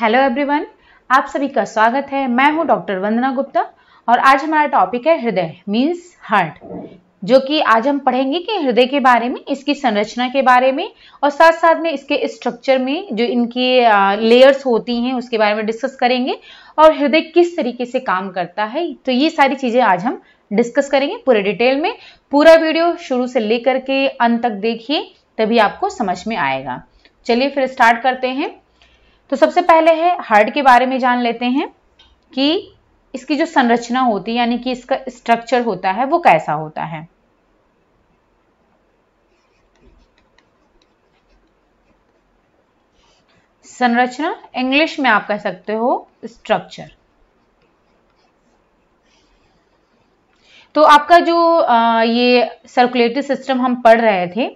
hello everyone आप सभी का स्वागत है मैं हूं डॉक्टर वंदना गुप्ता और आज हमारा टॉपिक है हृदय मींस हार्ट जो कि आज हम पढ़ेंगे कि हृदय के बारे में इसकी संरचना के बारे में और साथ साथ में इसके स्ट्रक्चर में जो इनकी लेयर्स होती हैं उसके बारे में डिस्कस करेंगे और हृदय किस तरीके से काम करता है तो ये सारी चीज़ें आज हम डिस्कस करेंगे पूरे डिटेल में पूरा वीडियो शुरू से लेकर के अंत तक देखिए तभी आपको समझ में आएगा चलिए फिर स्टार्ट करते हैं तो सबसे पहले है हार्ट के बारे में जान लेते हैं कि इसकी जो संरचना होती है यानी कि इसका स्ट्रक्चर होता है वो कैसा होता है संरचना इंग्लिश में आप कह सकते हो स्ट्रक्चर तो आपका जो आ, ये सर्कुलेटरी सिस्टम हम पढ़ रहे थे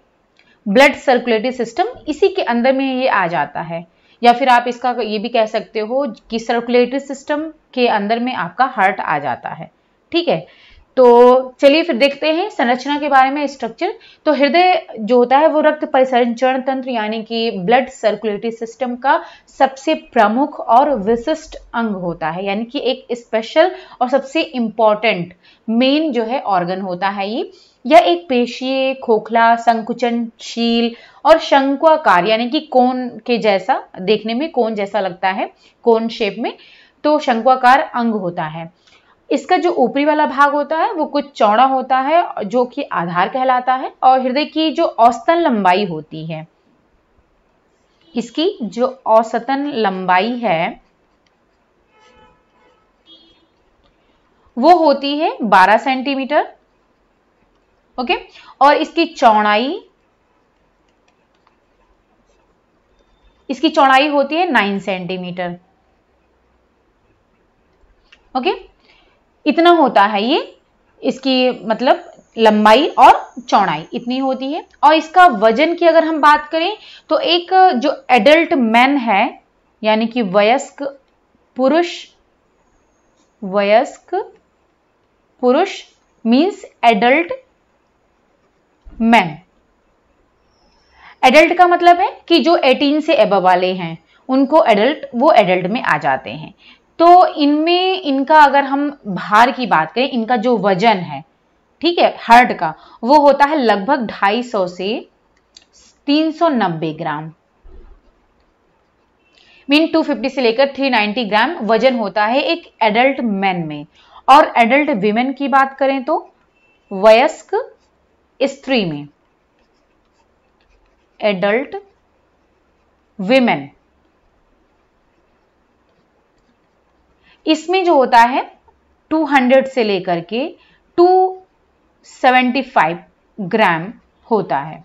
ब्लड सर्कुलेटरी सिस्टम इसी के अंदर में ये आ जाता है या फिर आप इसका ये भी कह सकते हो कि सर्कुलेटरी सिस्टम के अंदर में आपका हार्ट आ जाता है ठीक है तो चलिए फिर देखते हैं संरचना के बारे में स्ट्रक्चर तो हृदय जो होता है वो रक्त परिसंचरण तंत्र यानी कि ब्लड सर्कुलेटरी सिस्टम का सबसे प्रमुख और विशिष्ट अंग होता है यानी कि एक स्पेशल और सबसे इंपॉर्टेंट मेन जो है ऑर्गन होता है ये यह एक पेशीय खोखला संकुचनशील और शंक्वाकार यानी कि कोन के जैसा देखने में कोन जैसा लगता है कोन शेप में तो शंक्वाकार अंग होता है इसका जो ऊपरी वाला भाग होता है वो कुछ चौड़ा होता है जो कि आधार कहलाता है और हृदय की जो औसतन लंबाई होती है इसकी जो औसतन लंबाई है वो होती है 12 सेंटीमीटर ओके और इसकी चौड़ाई इसकी चौड़ाई होती है नाइन सेंटीमीटर ओके इतना होता है ये इसकी मतलब लंबाई और चौड़ाई इतनी होती है और इसका वजन की अगर हम बात करें तो एक जो एडल्ट मैन है यानी कि वयस्क पुरुष वयस्क पुरुष मीन्स एडल्ट मैन एडल्ट का मतलब है कि जो 18 से एब वाले हैं उनको एडल्ट वो एडल्ट में आ जाते हैं तो इनमें इनका अगर हम भार की बात करें इनका जो वजन है ठीक है हर्ट का वो होता है लगभग 250 से 390 ग्राम मीन 250 से लेकर 390 ग्राम वजन होता है एक एडल्ट मैन में और एडल्ट विमेन की बात करें तो वयस्क स्त्री में एडल्ट विमेन इसमें जो होता है 200 से लेकर के 275 ग्राम होता है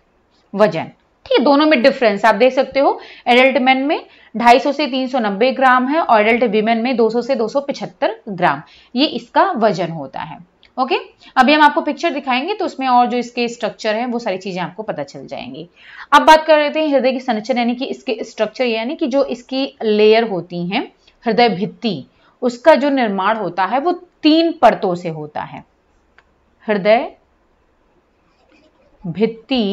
वजन ठीक है दोनों में डिफरेंस आप देख सकते हो एडल्ट मैन में 250 से 390 ग्राम है और एडल्ट विमेन में 200 से 275 ग्राम ये इसका वजन होता है ओके अभी हम आपको पिक्चर दिखाएंगे तो उसमें और जो इसके स्ट्रक्चर है वो सारी चीजें आपको पता चल जाएंगी अब बात कर रहे हैं हृदय की संरचना यानी कि इसके स्ट्रक्चर यानी कि जो इसकी लेयर होती है हृदय भित्ति उसका जो निर्माण होता है वो तीन परतों से होता है हृदय भित्ति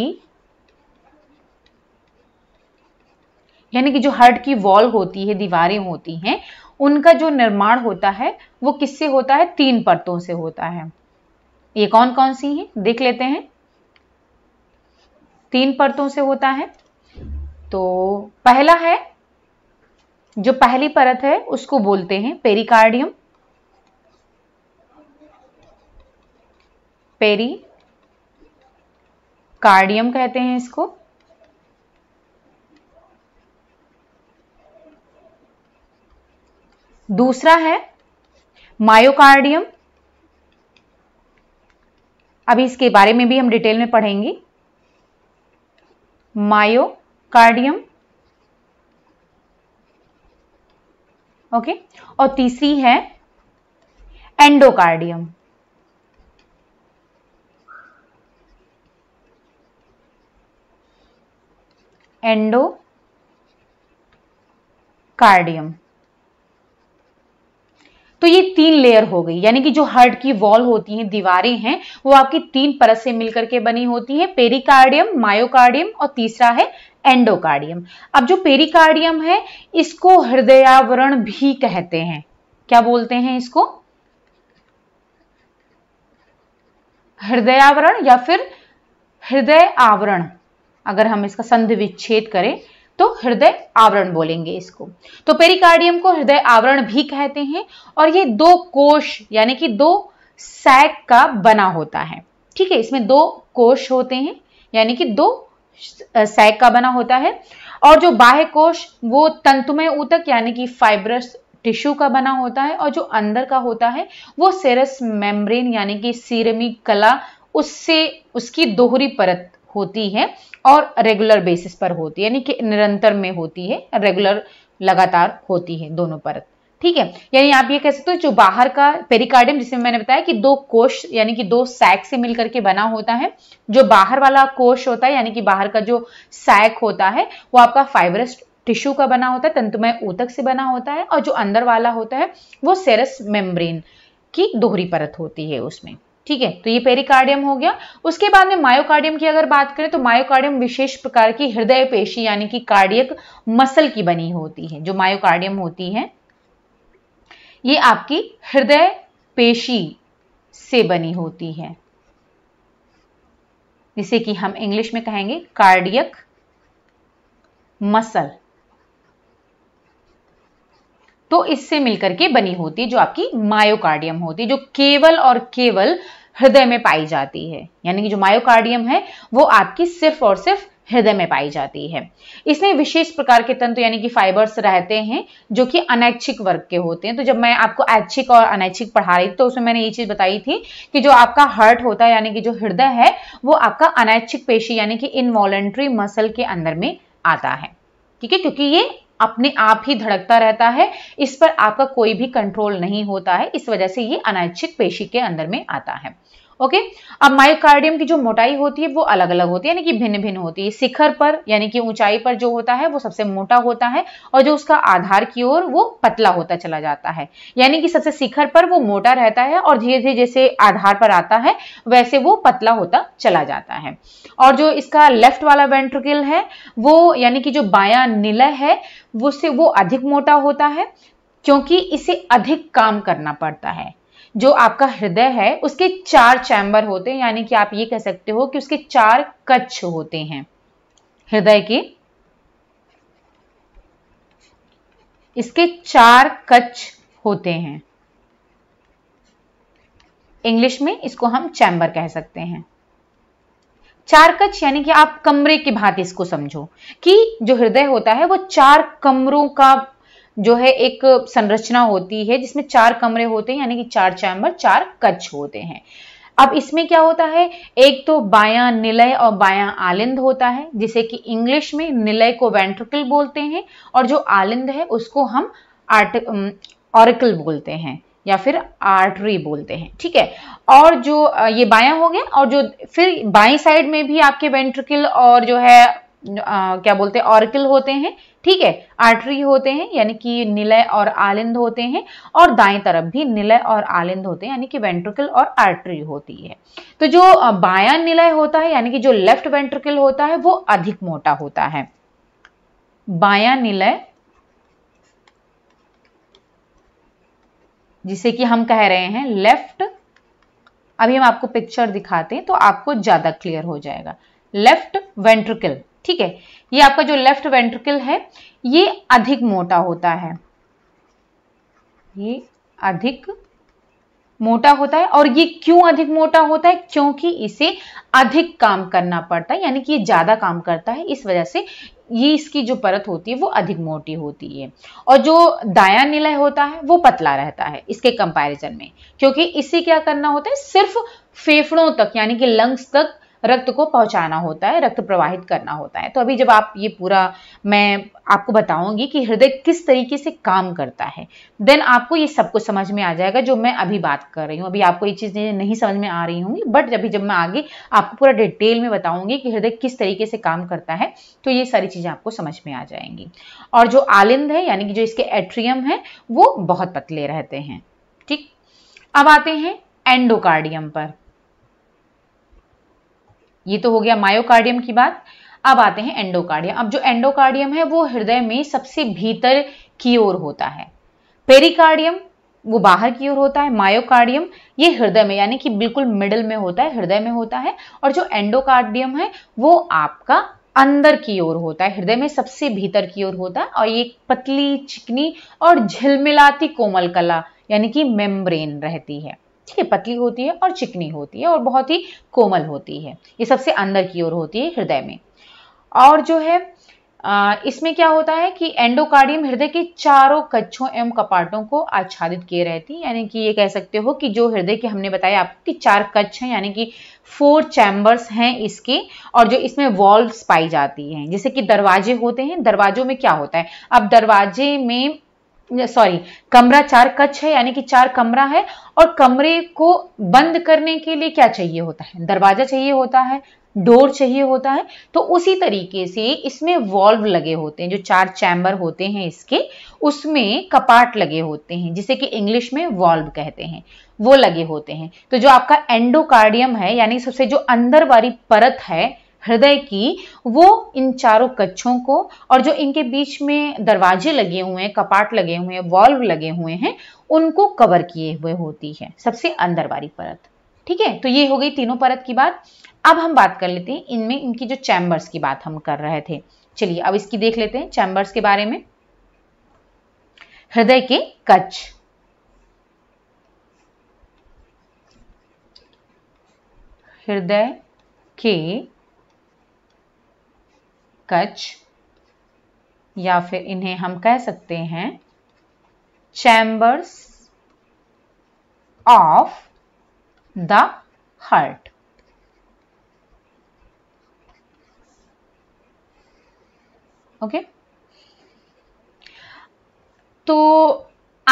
यानी कि जो हार्ट की वॉल होती है दीवारें होती हैं उनका जो निर्माण होता है वो किससे होता है तीन परतों से होता है ये कौन कौन सी है देख लेते हैं तीन परतों से होता है तो पहला है जो पहली परत है उसको बोलते हैं पेरिकार्डियम पेरी कार्डियम कहते हैं इसको दूसरा है मायोकार्डियम अभी इसके बारे में भी हम डिटेल में पढ़ेंगे मायोकार्डियम ओके और तीसरी है एंडोकार्डियम एंडो कार्डियम तो ये तीन लेयर हो गई यानी कि जो हार्ट की वॉल होती हैं दीवारें हैं वो आपकी तीन परत से मिलकर के बनी होती है पेरिकार्डियम मायोकार्डियम और तीसरा है एंडोकार्डियम अब जो पेरिकार्डियम है इसको हृदयावरण भी कहते हैं क्या बोलते हैं इसको हृदयावरण या फिर हृदय आवरण अगर हम इसका संधि विच्छेद करें तो हृदय आवरण बोलेंगे इसको तो पेरिकार्डियम को हृदय आवरण भी कहते हैं और ये दो कोश यानी कि दो सैक का बना होता है ठीक है इसमें दो कोश होते हैं यानी कि दो सैक का बना होता है और जो बाह्य कोश वो तंतुमय ऊतक यानी कि फाइब्रस टिश्यू का बना होता है और जो अंदर का होता है वो सेरस मेम्ब्रेन यानी कि सीरमी कला उससे उसकी दोहरी परत होती है और रेगुलर बेसिस पर होती है यानी कि निरंतर में होती है रेगुलर लगातार होती है दोनों परत ठीक है यानी आप ये कह सकते हो जो बाहर का पेरिकार्डियम जिसे मैंने बताया कि दो कोश यानी कि दो सैक से मिलकर के बना होता है जो बाहर वाला कोश होता है यानी कि बाहर का जो सैक होता है वो आपका फाइबरस टिश्यू का बना होता है तंतुमय ऊतक से बना होता है और जो अंदर वाला होता है वो सेरस मेम्ब्रेन की दोहरी परत होती है उसमें ठीक है तो ये पेरिकार्डियम हो गया उसके बाद में मायोकार्डियम की अगर बात करें तो मायोकार्डियम विशेष प्रकार की हृदय पेशी यानी कि कार्डियक मसल की बनी होती है जो मायोकार्डियम होती है ये आपकी हृदय पेशी से बनी होती है जिसे कि हम इंग्लिश में कहेंगे कार्डियक मसल तो इससे मिलकर के बनी होती जो आपकी मायोकार्डियम होती जो केवल और केवल हृदय में पाई जाती है यानी कि जो मायोकार्डियम है वो आपकी सिर्फ और सिर्फ हृदय में पाई जाती है इसमें विशेष प्रकार के तंत्र यानी कि फाइबर्स रहते हैं जो कि अनैच्छिक वर्ग के होते हैं तो जब मैं आपको ऐच्छिक और अनैच्छिक पढ़ा रही थी तो उसमें मैंने ये चीज बताई थी कि जो आपका हार्ट होता है यानी कि जो हृदय है वो आपका अनैच्छिक पेशी यानी कि इनवॉलेंट्री मसल के अंदर में आता है ठीक है क्योंकि ये अपने आप ही धड़कता रहता है इस पर आपका कोई भी कंट्रोल नहीं होता है इस वजह से ये अनैच्छिक पेशी के अंदर में आता है ओके अब मायोकार्डियम की जो मोटाई होती है वो अलग अलग होती है यानी कि भिन्न भिन्न होती है शिखर पर यानी कि ऊंचाई पर जो होता है वो सबसे मोटा होता है और जो उसका आधार की ओर वो पतला होता चला जाता है यानी कि सबसे शिखर पर वो मोटा रहता है और धीरे धीरे जैसे आधार पर आता है वैसे वो पतला होता चला जाता है और जो इसका लेफ्ट वाला वेंट्रिकल है वो यानी कि जो बाया निलय है वो से वो अधिक मोटा होता है क्योंकि इसे अधिक काम करना पड़ता है जो आपका हृदय है उसके चार चैम्बर होते हैं यानी कि आप ये कह सकते हो कि उसके चार कच्छ होते हैं हृदय के इसके चार कच्छ होते हैं इंग्लिश में इसको हम चैम्बर कह सकते हैं चार कच्छ यानी कि आप कमरे की भांति इसको समझो कि जो हृदय होता है वो चार कमरों का जो है एक संरचना होती है जिसमें चार कमरे होते हैं यानी कि चार चैम्बर चार कच्छ होते हैं अब इसमें क्या होता है एक तो बाया निलय और बाया आलिंद होता है जिसे कि इंग्लिश में निलय को वेंट्रिकल बोलते हैं और जो आलिंद है उसको हम आर्ट ऑरिकल बोलते हैं या फिर आर्टरी बोलते हैं ठीक है और जो ये बाया हो गया और जो फिर बाई साइड में भी आपके वेंट्रिकल और जो है आ, क्या बोलते हैं ऑरिकल होते हैं ठीक है आर्टरी होते हैं यानी कि निलय और आलिंद होते हैं और दाएं तरफ भी निलय और आलिंद होते हैं यानी कि वेंट्रिकल और आर्टरी होती है तो जो बायां निलय होता है यानी कि जो लेफ्ट वेंट्रिकल होता है वो अधिक मोटा होता है बायां निलय जिसे कि हम कह रहे हैं लेफ्ट अभी हम आपको पिक्चर दिखाते हैं तो आपको ज्यादा क्लियर हो जाएगा लेफ्ट वेंट्रिकल ठीक है ये आपका जो लेफ्ट वेंट्रिकल है ये अधिक मोटा होता है ये अधिक मोटा होता है और ये क्यों अधिक मोटा होता है क्योंकि इसे अधिक काम करना पड़ता है यानी कि ये ज़्यादा काम करता है इस वजह से ये इसकी जो परत होती है वो अधिक मोटी होती है और जो दाया निलय होता है वो पतला रहता है इसके कंपैरिजन में क्योंकि इसे क्या करना होता है सिर्फ फेफड़ों तक यानी कि लंग्स तक रक्त को पहुंचाना होता है रक्त प्रवाहित करना होता है तो अभी जब आप ये पूरा मैं आपको बताऊंगी कि हृदय किस तरीके से काम करता है देन आपको ये सब कुछ समझ में आ जाएगा जो मैं अभी बात कर रही हूँ अभी आपको ये चीज़ें नहीं समझ में आ रही होंगी बट अभी जब मैं आगे आपको पूरा डिटेल में बताऊंगी कि हृदय किस तरीके से काम करता है तो ये सारी चीज़ें आपको समझ में आ जाएंगी और जो आलिंद है यानी कि जो इसके एट्रियम है वो बहुत पतले रहते हैं ठीक अब आते हैं एंडोकार्डियम पर ये तो हो गया मायोकार्डियम की बात अब आते हैं एंडोकार्डियम अब जो एंडोकार्डियम है वो हृदय में सबसे भीतर की ओर होता है पेरिकार्डियम वो बाहर की ओर होता है मायोकार्डियम ये हृदय में यानी कि बिल्कुल मिडल में होता है हृदय में होता है और जो एंडोकार्डियम है वो आपका अंदर की ओर होता है हृदय में सबसे भीतर की ओर होता है और ये पतली चिकनी और झिलमिलाती कोमल कला यानी कि मेम्ब्रेन रहती है ठीक है पतली होती है और चिकनी होती है और बहुत ही कोमल होती है ये सबसे अंदर की ओर होती है हृदय में और जो है इसमें क्या होता है कि एंडोकार्डियम हृदय के चारों कच्छों एवं कपाटों को आच्छादित किए रहती है यानी कि ये कह सकते हो कि जो हृदय के हमने बताया आपको कि चार कच्छ हैं यानी कि फोर चैम्बर्स हैं इसके और जो इसमें वॉल्व्स पाई जाती हैं जैसे कि दरवाजे होते हैं दरवाजों में क्या होता है अब दरवाजे में सॉरी कमरा चार कच्छ है यानी कि चार कमरा है और कमरे को बंद करने के लिए क्या चाहिए होता है दरवाजा चाहिए होता है डोर चाहिए होता है तो उसी तरीके से इसमें वॉल्व लगे होते हैं जो चार चैम्बर होते हैं इसके उसमें कपाट लगे होते हैं जिसे कि इंग्लिश में वॉल्व कहते हैं वो लगे होते हैं तो जो आपका एंडोकार्डियम है यानी सबसे जो अंदर वाली परत है हृदय की वो इन चारों कच्छों को और जो इनके बीच में दरवाजे लगे हुए हैं कपाट लगे हुए हैं वॉल्व लगे हुए हैं उनको कवर किए हुए होती है सबसे अंदर वाली परत ठीक है तो ये हो गई तीनों परत की बात अब हम बात कर लेते हैं इनमें इनकी जो चैम्बर्स की बात हम कर रहे थे चलिए अब इसकी देख लेते हैं चैम्बर्स के बारे में हृदय के कच्छ हृदय के कच या फिर इन्हें हम कह सकते हैं chambers of the heart okay तो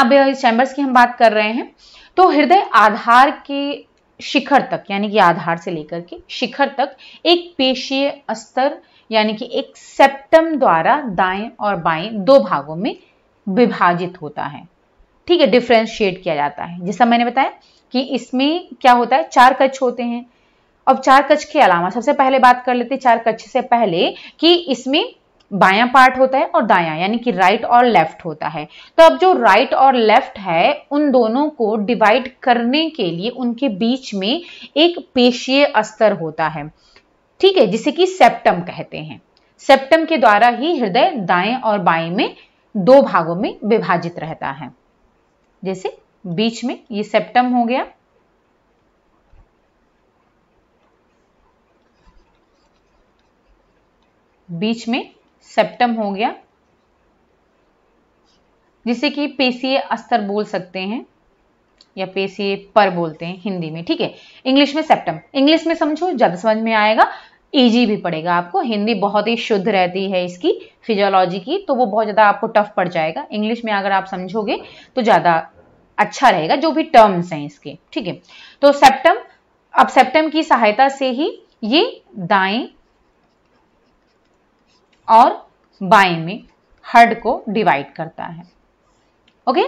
अब इस चैम्बर्स की हम बात कर रहे हैं तो हृदय आधार के शिखर तक यानी कि आधार से लेकर के शिखर तक एक पेशीय स्तर यानी कि एक सेप्टम द्वारा दाएं और बाएं दो भागों में विभाजित होता है ठीक है डिफ्रेंशिएट किया जाता है जैसा मैंने बताया कि इसमें क्या होता है चार कच्छ होते हैं अब चार कच्छ के अलावा सबसे पहले बात कर लेते हैं चार कच्छ से पहले कि इसमें बाया पार्ट होता है और दाया यानी कि राइट और लेफ्ट होता है तो अब जो राइट और लेफ्ट है उन दोनों को डिवाइड करने के लिए उनके बीच में एक पेशीय स्तर होता है ठीक है जिसे कि सेप्टम कहते हैं सेप्टम के द्वारा ही हृदय दाएं और बाएं में दो भागों में विभाजित रहता है जैसे बीच में ये सेप्टम हो गया बीच में सेप्टम हो गया जिसे कि पेशीय अस्तर बोल सकते हैं या पेशीय पर बोलते हैं हिंदी में ठीक है इंग्लिश में सेप्टम इंग्लिश में समझो जब समझ में आएगा ईजी भी पड़ेगा आपको हिंदी बहुत ही शुद्ध रहती है इसकी फिजियोलॉजी की तो वो बहुत ज़्यादा आपको टफ पड़ जाएगा इंग्लिश में अगर आप समझोगे तो ज़्यादा अच्छा रहेगा जो भी टर्म्स हैं इसके ठीक है तो सेप्टम अब सेप्टम की सहायता से ही ये दाएं और बाएं में हड को डिवाइड करता है ओके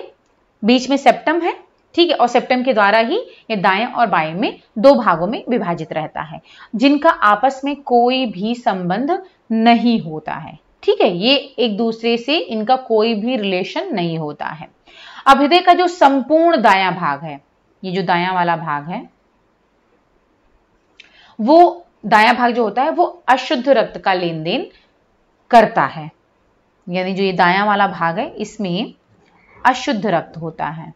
बीच में सेप्टम है ठीक है और सेप्टम के द्वारा ही ये दाएं और बाएं में दो भागों में विभाजित रहता है जिनका आपस में कोई भी संबंध नहीं होता है ठीक है ये एक दूसरे से इनका कोई भी रिलेशन नहीं होता है अब हृदय का जो संपूर्ण दाया भाग है ये जो दाया वाला भाग है वो दाया भाग जो होता है वो अशुद्ध रक्त का लेन देन करता है यानी जो ये दाया वाला भाग है इसमें अशुद्ध रक्त होता है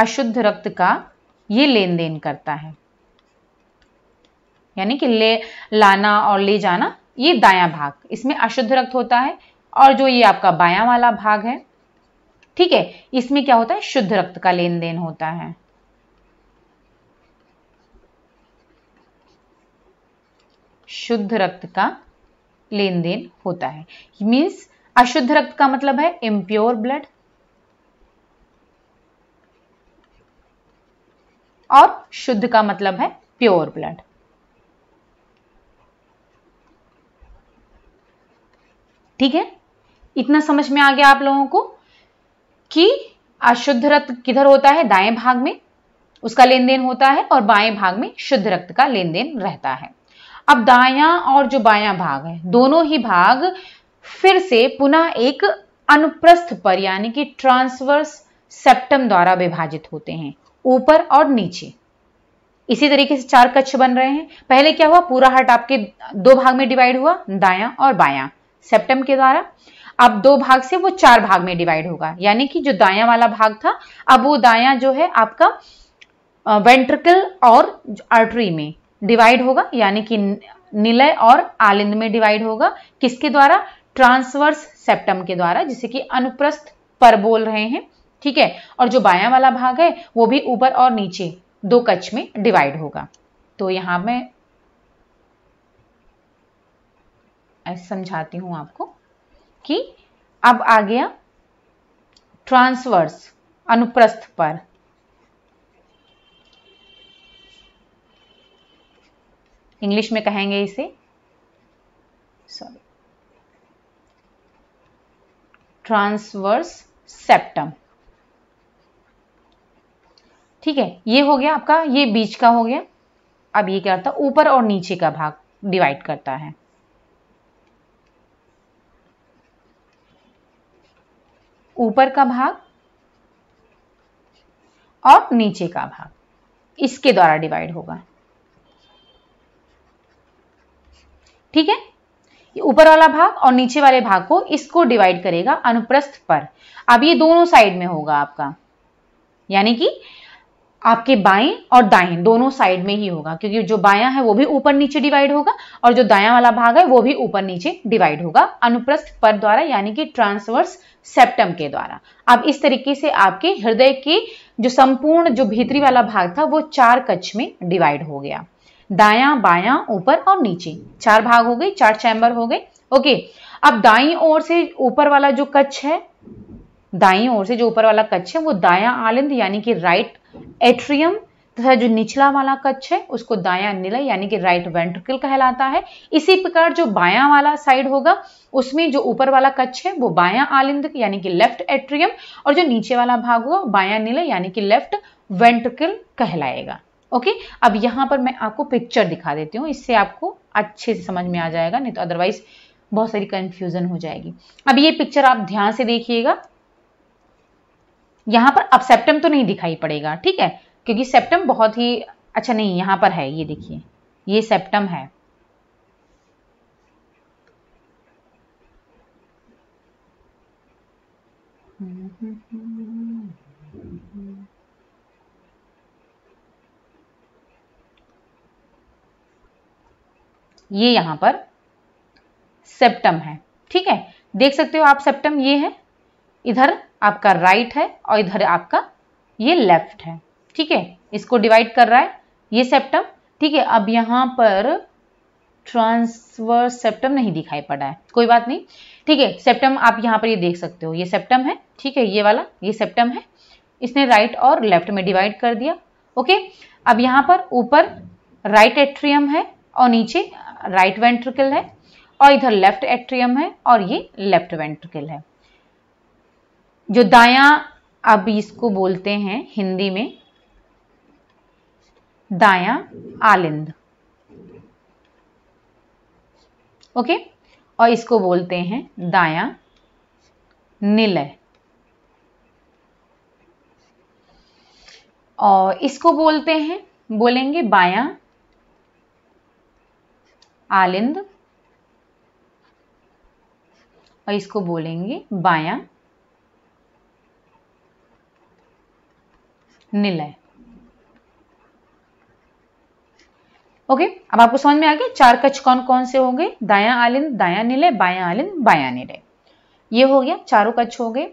अशुद्ध रक्त का ये लेन देन करता है यानी कि ले लाना और ले जाना ये दाया भाग इसमें अशुद्ध रक्त होता है और जो ये आपका बाया वाला भाग है ठीक है इसमें क्या होता है शुद्ध रक्त का लेन देन होता है शुद्ध रक्त का लेन देन होता है मीन्स अशुद्ध रक्त का मतलब है इम्प्योर ब्लड और शुद्ध का मतलब है प्योर ब्लड ठीक है इतना समझ में आ गया आप लोगों को कि अशुद्ध रक्त किधर होता है दाएं भाग में उसका लेन देन होता है और बाएं भाग में शुद्ध रक्त का लेन देन रहता है अब दाया और जो बाया भाग है दोनों ही भाग फिर से पुनः एक अनुप्रस्थ पर यानी कि ट्रांसवर्स सेप्टम द्वारा विभाजित होते हैं ऊपर और नीचे इसी तरीके से चार कक्ष बन रहे हैं पहले क्या हुआ पूरा हट आपके दो भाग में डिवाइड हुआ दाया और बाया सेप्टम के द्वारा अब दो भाग से वो चार भाग में डिवाइड होगा यानी कि जो दाया वाला भाग था अब वो दाया जो है आपका वेंट्रिकल और आर्टरी में डिवाइड होगा यानी कि निलय और आलिंद में डिवाइड होगा किसके द्वारा ट्रांसवर्स सेप्टम के द्वारा जिसे कि अनुप्रस्थ पर बोल रहे हैं ठीक है और जो बायां वाला भाग है वो भी ऊपर और नीचे दो कच्छ में डिवाइड होगा तो यहां मैं ऐसे समझाती हूं आपको कि अब आ गया ट्रांसवर्स अनुप्रस्थ पर इंग्लिश में कहेंगे इसे सॉरी ट्रांसवर्स सेप्टम ठीक है ये हो गया आपका ये बीच का हो गया अब ये क्या होता है ऊपर और नीचे का भाग डिवाइड करता है ऊपर का भाग और नीचे का भाग इसके द्वारा डिवाइड होगा ठीक है ये ऊपर वाला भाग और नीचे वाले भाग को इसको डिवाइड करेगा अनुप्रस्थ पर अब ये दोनों साइड में होगा आपका यानी कि आपके बाएं और दाएं दोनों साइड में ही होगा क्योंकि जो बायां है वो भी ऊपर नीचे डिवाइड होगा और जो दायां वाला भाग है वो भी ऊपर नीचे डिवाइड होगा अनुप्रस्थ पर द्वारा यानी कि ट्रांसवर्स सेप्टम के द्वारा अब इस तरीके से आपके हृदय के जो संपूर्ण जो भीतरी वाला भाग था वो चार कच्छ में डिवाइड हो गया दाया बाया ऊपर और नीचे चार भाग हो गए चार चैम्बर हो गए ओके अब दाई ओर से ऊपर वाला जो कच्छ है दाई ओर से जो ऊपर वाला कच्छ है वो दाया आलिंद यानी कि राइट एट्रियम तथा जो निचला वाला कच्छ है उसको दाया निलय यानी कि राइट वेंट्रिकल कहलाता है इसी प्रकार जो बायां वाला साइड होगा उसमें जो ऊपर वाला कच्छ है वो बायां आलिंद यानी कि लेफ्ट एट्रियम और जो नीचे वाला भाग होगा बायां निलय यानी कि लेफ्ट वेंट्रिकल कहलाएगा ओके अब यहां पर मैं आपको पिक्चर दिखा देती हूँ इससे आपको अच्छे से समझ में आ जाएगा नहीं तो अदरवाइज बहुत सारी कंफ्यूजन हो जाएगी अब ये पिक्चर आप ध्यान से देखिएगा यहां पर अब सेप्टम तो नहीं दिखाई पड़ेगा ठीक है क्योंकि सेप्टम बहुत ही अच्छा नहीं यहां पर है ये देखिए ये सेप्टम है ये यहां पर सेप्टम है ठीक है देख सकते हो आप सेप्टम ये है इधर आपका राइट right है और इधर आपका ये लेफ्ट है ठीक है इसको डिवाइड कर रहा है ये सेप्टम ठीक है अब यहाँ पर ट्रांसवर सेप्टम नहीं दिखाई पड़ा है कोई बात नहीं ठीक है सेप्टम आप यहाँ पर ये देख सकते हो ये सेप्टम है ठीक है ये वाला ये सेप्टम है इसने राइट right और लेफ्ट में डिवाइड कर दिया ओके अब यहाँ पर ऊपर राइट एट्रियम है और नीचे राइट right वेंट्रिकल है और इधर लेफ्ट एट्रियम है और ये लेफ्ट वेंट्रिकल है जो दाया अब इसको बोलते हैं हिंदी में दाया आलिंद ओके और इसको बोलते हैं दाया निलय और इसको बोलते हैं बोलेंगे बाया आलिंद और इसको बोलेंगे बाया निलय ओके अब आपको समझ में आ गया चार कच्छ कौन कौन से हो गए दाया आलिन दाया निलय बाया आलिन बाया निलय ये हो गया चारों कच्छ हो गए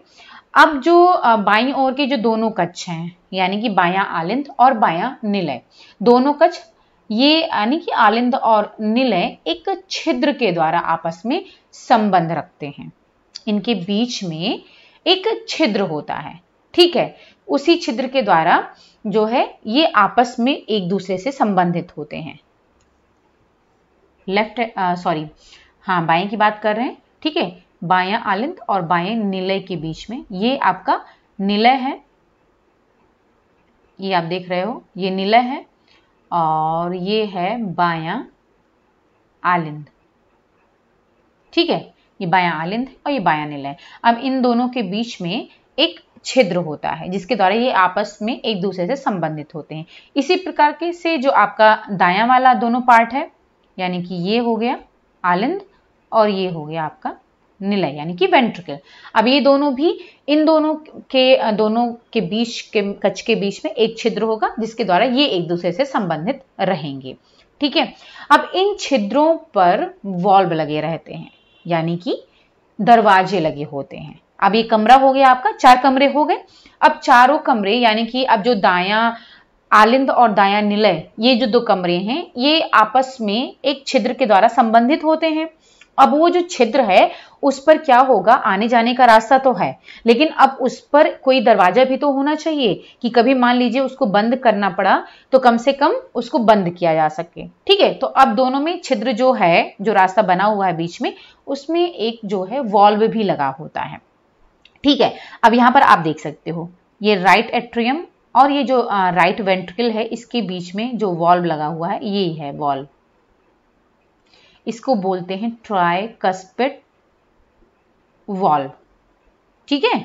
अब जो बाई और के जो दोनों कच्छ हैं यानी कि बाया आलिंद और बाया निलय दोनों कच्छ ये यानी कि आलिंद और निलय एक छिद्र के द्वारा आपस में संबंध रखते हैं इनके बीच में एक छिद्र होता है ठीक है उसी छिद्र के द्वारा जो है ये आपस में एक दूसरे से संबंधित होते हैं लेफ्ट सॉरी uh, हाँ बाएं की बात कर रहे हैं ठीक है बाया आलिंद और बाएं निलय के बीच में ये आपका निलय है ये आप देख रहे हो ये निलय है और ये है बाया आलिंद ठीक है ये बाया आलिंद है और ये बाया निलय अब इन दोनों के बीच में एक छिद्र होता है जिसके द्वारा ये आपस में एक दूसरे से संबंधित होते हैं इसी प्रकार के से जो आपका दाया वाला दोनों पार्ट है यानी कि ये हो गया आलंद और ये हो गया आपका निलय यानी कि वेंट्रिकल अब ये दोनों भी इन दोनों के दोनों के बीच के कच के बीच में एक छिद्र होगा जिसके द्वारा ये एक दूसरे से संबंधित रहेंगे ठीक है अब इन छिद्रों पर वॉल्व लगे रहते हैं यानी कि दरवाजे लगे होते हैं अब ये कमरा हो गया आपका चार कमरे हो गए अब चारों कमरे यानी कि अब जो दाया आलिंद और दाया निलय ये जो दो कमरे हैं ये आपस में एक छिद्र के द्वारा संबंधित होते हैं अब वो जो छिद्र है उस पर क्या होगा आने जाने का रास्ता तो है लेकिन अब उस पर कोई दरवाजा भी तो होना चाहिए कि कभी मान लीजिए उसको बंद करना पड़ा तो कम से कम उसको बंद किया जा सके ठीक है तो अब दोनों में छिद्र जो है जो रास्ता बना हुआ है बीच में उसमें एक जो है वॉल्व भी लगा होता है ठीक है अब यहां पर आप देख सकते हो ये राइट एट्रियम और ये जो राइट वेंट्रिकल है इसके बीच में जो वॉल्व लगा हुआ है ये है वॉल्व इसको बोलते हैं ट्राई कस्पिट वॉल्व ठीक है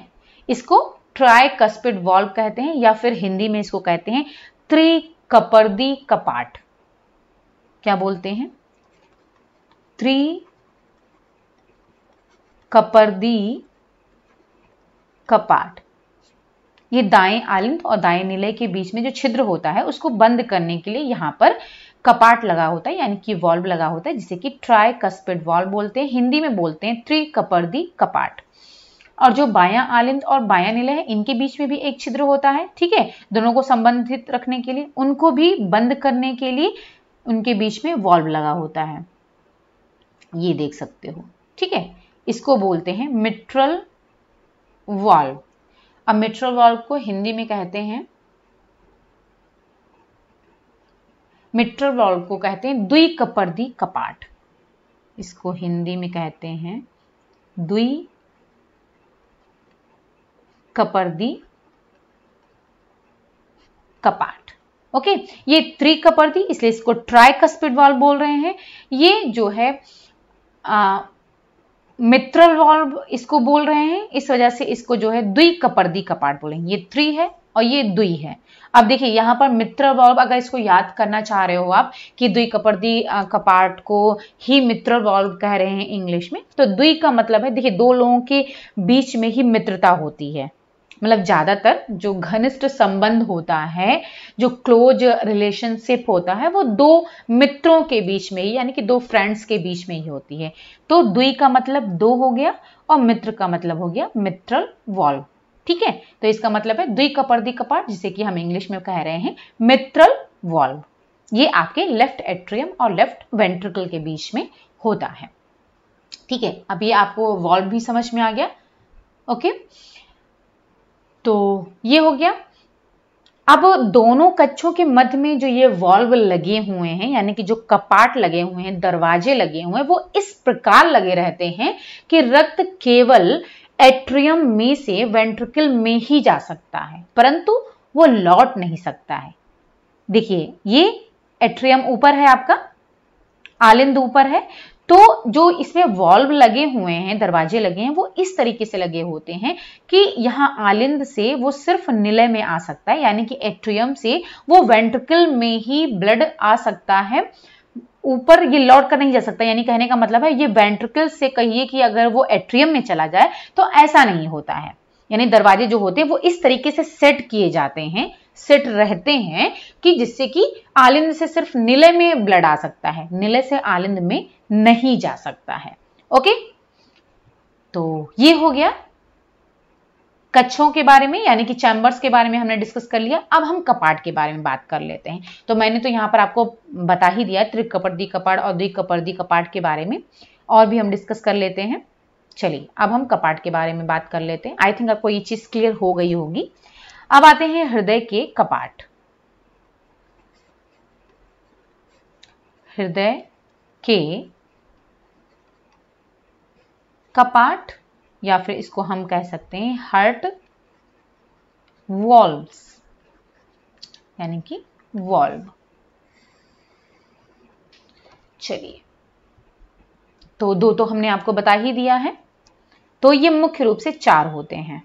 इसको ट्राई कस्पिट वॉल्व कहते हैं या फिर हिंदी में इसको कहते हैं त्रिकपर्दी कपाट क्या बोलते हैं त्रिकपर्दी कपाट ये दाएं आलिंद और दाएं निलय के बीच में जो छिद्र होता है उसको बंद करने के लिए यहाँ पर कपाट लगा होता है यानी कि वॉल्व लगा होता है जिसे कि ट्राई कस्पिड वॉल्व बोलते हैं हिंदी में बोलते हैं कपर्दी कपाट और जो बाया आलिंद और बाया निलय है इनके बीच में भी एक छिद्र होता है ठीक है दोनों को संबंधित रखने के लिए उनको भी बंद करने के लिए उनके बीच में वॉल्व लगा होता है ये देख सकते हो ठीक है इसको बोलते हैं मिट्रल वाल्व अब मिट्रल वाल्व को हिंदी में कहते हैं मिट्रल वाल्व को कहते हैं द्वि कपर्दी कपाट इसको हिंदी में कहते हैं द्वि कपर्दी कपाट ओके ये त्रिकपर्दी इसलिए इसको ट्राई कस्पिड वॉल्व बोल रहे हैं ये जो है आ, मित्रल वॉल्व इसको बोल रहे हैं इस वजह से इसको जो है द्वि कपर्दी कपाट बोलेंगे ये थ्री है और ये द्वि है अब देखिए यहाँ पर मित्र वॉल्व अगर इसको याद करना चाह रहे हो आप कि द्वि कपर्दी कपाट को ही मित्र वॉल्व कह रहे हैं इंग्लिश में तो द्वि का मतलब है देखिए दो लोगों के बीच में ही मित्रता होती है मतलब ज़्यादातर जो घनिष्ठ संबंध होता है जो क्लोज रिलेशनशिप होता है वो दो मित्रों के बीच में ही यानी कि दो फ्रेंड्स के बीच में ही होती है तो दुई का मतलब दो हो गया और मित्र का मतलब हो गया मित्रल वॉल्व ठीक है तो इसका मतलब है द्विकपर कपाट जिसे कि हम इंग्लिश में कह रहे हैं मित्रल वॉल्व ये आपके लेफ्ट एट्रियम और लेफ्ट वेंट्रिकल के बीच में होता है ठीक है अब ये आपको वॉल्व भी समझ में आ गया ओके तो ये हो गया अब दोनों कच्छों के मध्य में जो ये वॉल्व लगे हुए हैं यानी कि जो कपाट लगे हुए हैं दरवाजे लगे हुए हैं वो इस प्रकार लगे रहते हैं कि रक्त केवल एट्रियम में से वेंट्रिकल में ही जा सकता है परंतु वो लौट नहीं सकता है देखिए ये एट्रियम ऊपर है आपका आलिंद ऊपर है तो जो इसमें वॉल्व लगे हुए हैं दरवाजे लगे हैं वो इस तरीके से लगे होते हैं कि यहाँ आलिंद से वो सिर्फ निलय में आ सकता है यानी कि एट्रियम से वो वेंट्रिकल में ही ब्लड आ सकता है ऊपर ये लौट कर नहीं जा सकता यानी कहने का मतलब है ये वेंट्रिकल से कहिए कि अगर वो एट्रियम में चला जाए तो ऐसा नहीं होता है यानी दरवाजे जो होते हैं वो इस तरीके से सेट किए जाते हैं सिट रहते हैं कि जिससे कि आलिंद से सिर्फ निलय में ब्लड आ सकता है निलय से आलिंद में नहीं जा सकता है ओके तो ये हो गया कच्छों के बारे में यानी कि चैम्बर्स के बारे में हमने डिस्कस कर लिया अब हम कपाट के बारे में बात कर लेते हैं तो मैंने तो यहाँ पर आपको बता ही दिया त्रिकपट कपाट और द्विकपट कपाट के बारे में और भी हम डिस्कस कर लेते हैं चलिए अब हम कपाट के बारे में बात कर लेते हैं आई थिंक आपको ये चीज़ क्लियर हो गई होगी अब आते हैं हृदय के कपाट हृदय के कपाट या फिर इसको हम कह सकते हैं हार्ट वॉल्व्स यानी कि वॉल्व चलिए तो दो तो हमने आपको बता ही दिया है तो ये मुख्य रूप से चार होते हैं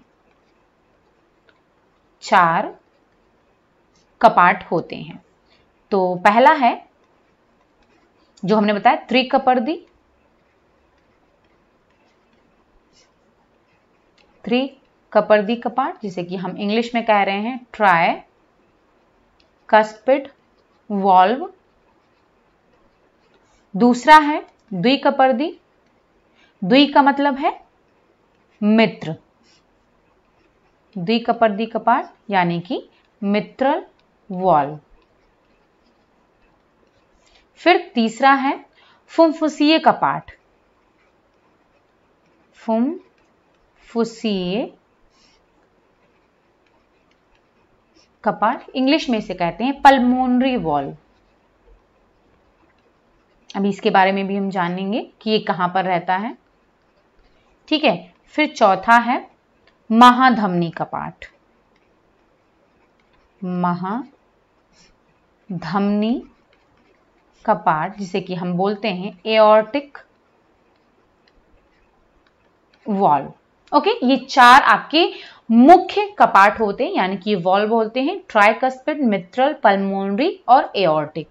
चार कपाट होते हैं तो पहला है जो हमने बताया त्रिकपर्दी थ्री कपर्दी कपाट जिसे कि हम इंग्लिश में कह रहे हैं ट्राय कस्पिट वॉल्व दूसरा है द्विकपर्दी द्वि का मतलब है मित्र द्विकपट द्विकपाट यानी कि मित्रल वॉल फिर तीसरा है फुमफुसीय कपाट फुम फुसीय कपाट इंग्लिश में से कहते हैं पल्मोनरी वॉल अभी इसके बारे में भी हम जानेंगे कि ये कहां पर रहता है ठीक है फिर चौथा है महाधमनी का पाठ महाधमनी का पाठ जिसे कि हम बोलते हैं एओर्टिक वॉल्व ओके ये चार आपके मुख्य कपाट होते हैं यानी कि वॉल्व बोलते हैं ट्राइकस्पिड मित्रल पल्मोनरी और एओर्टिक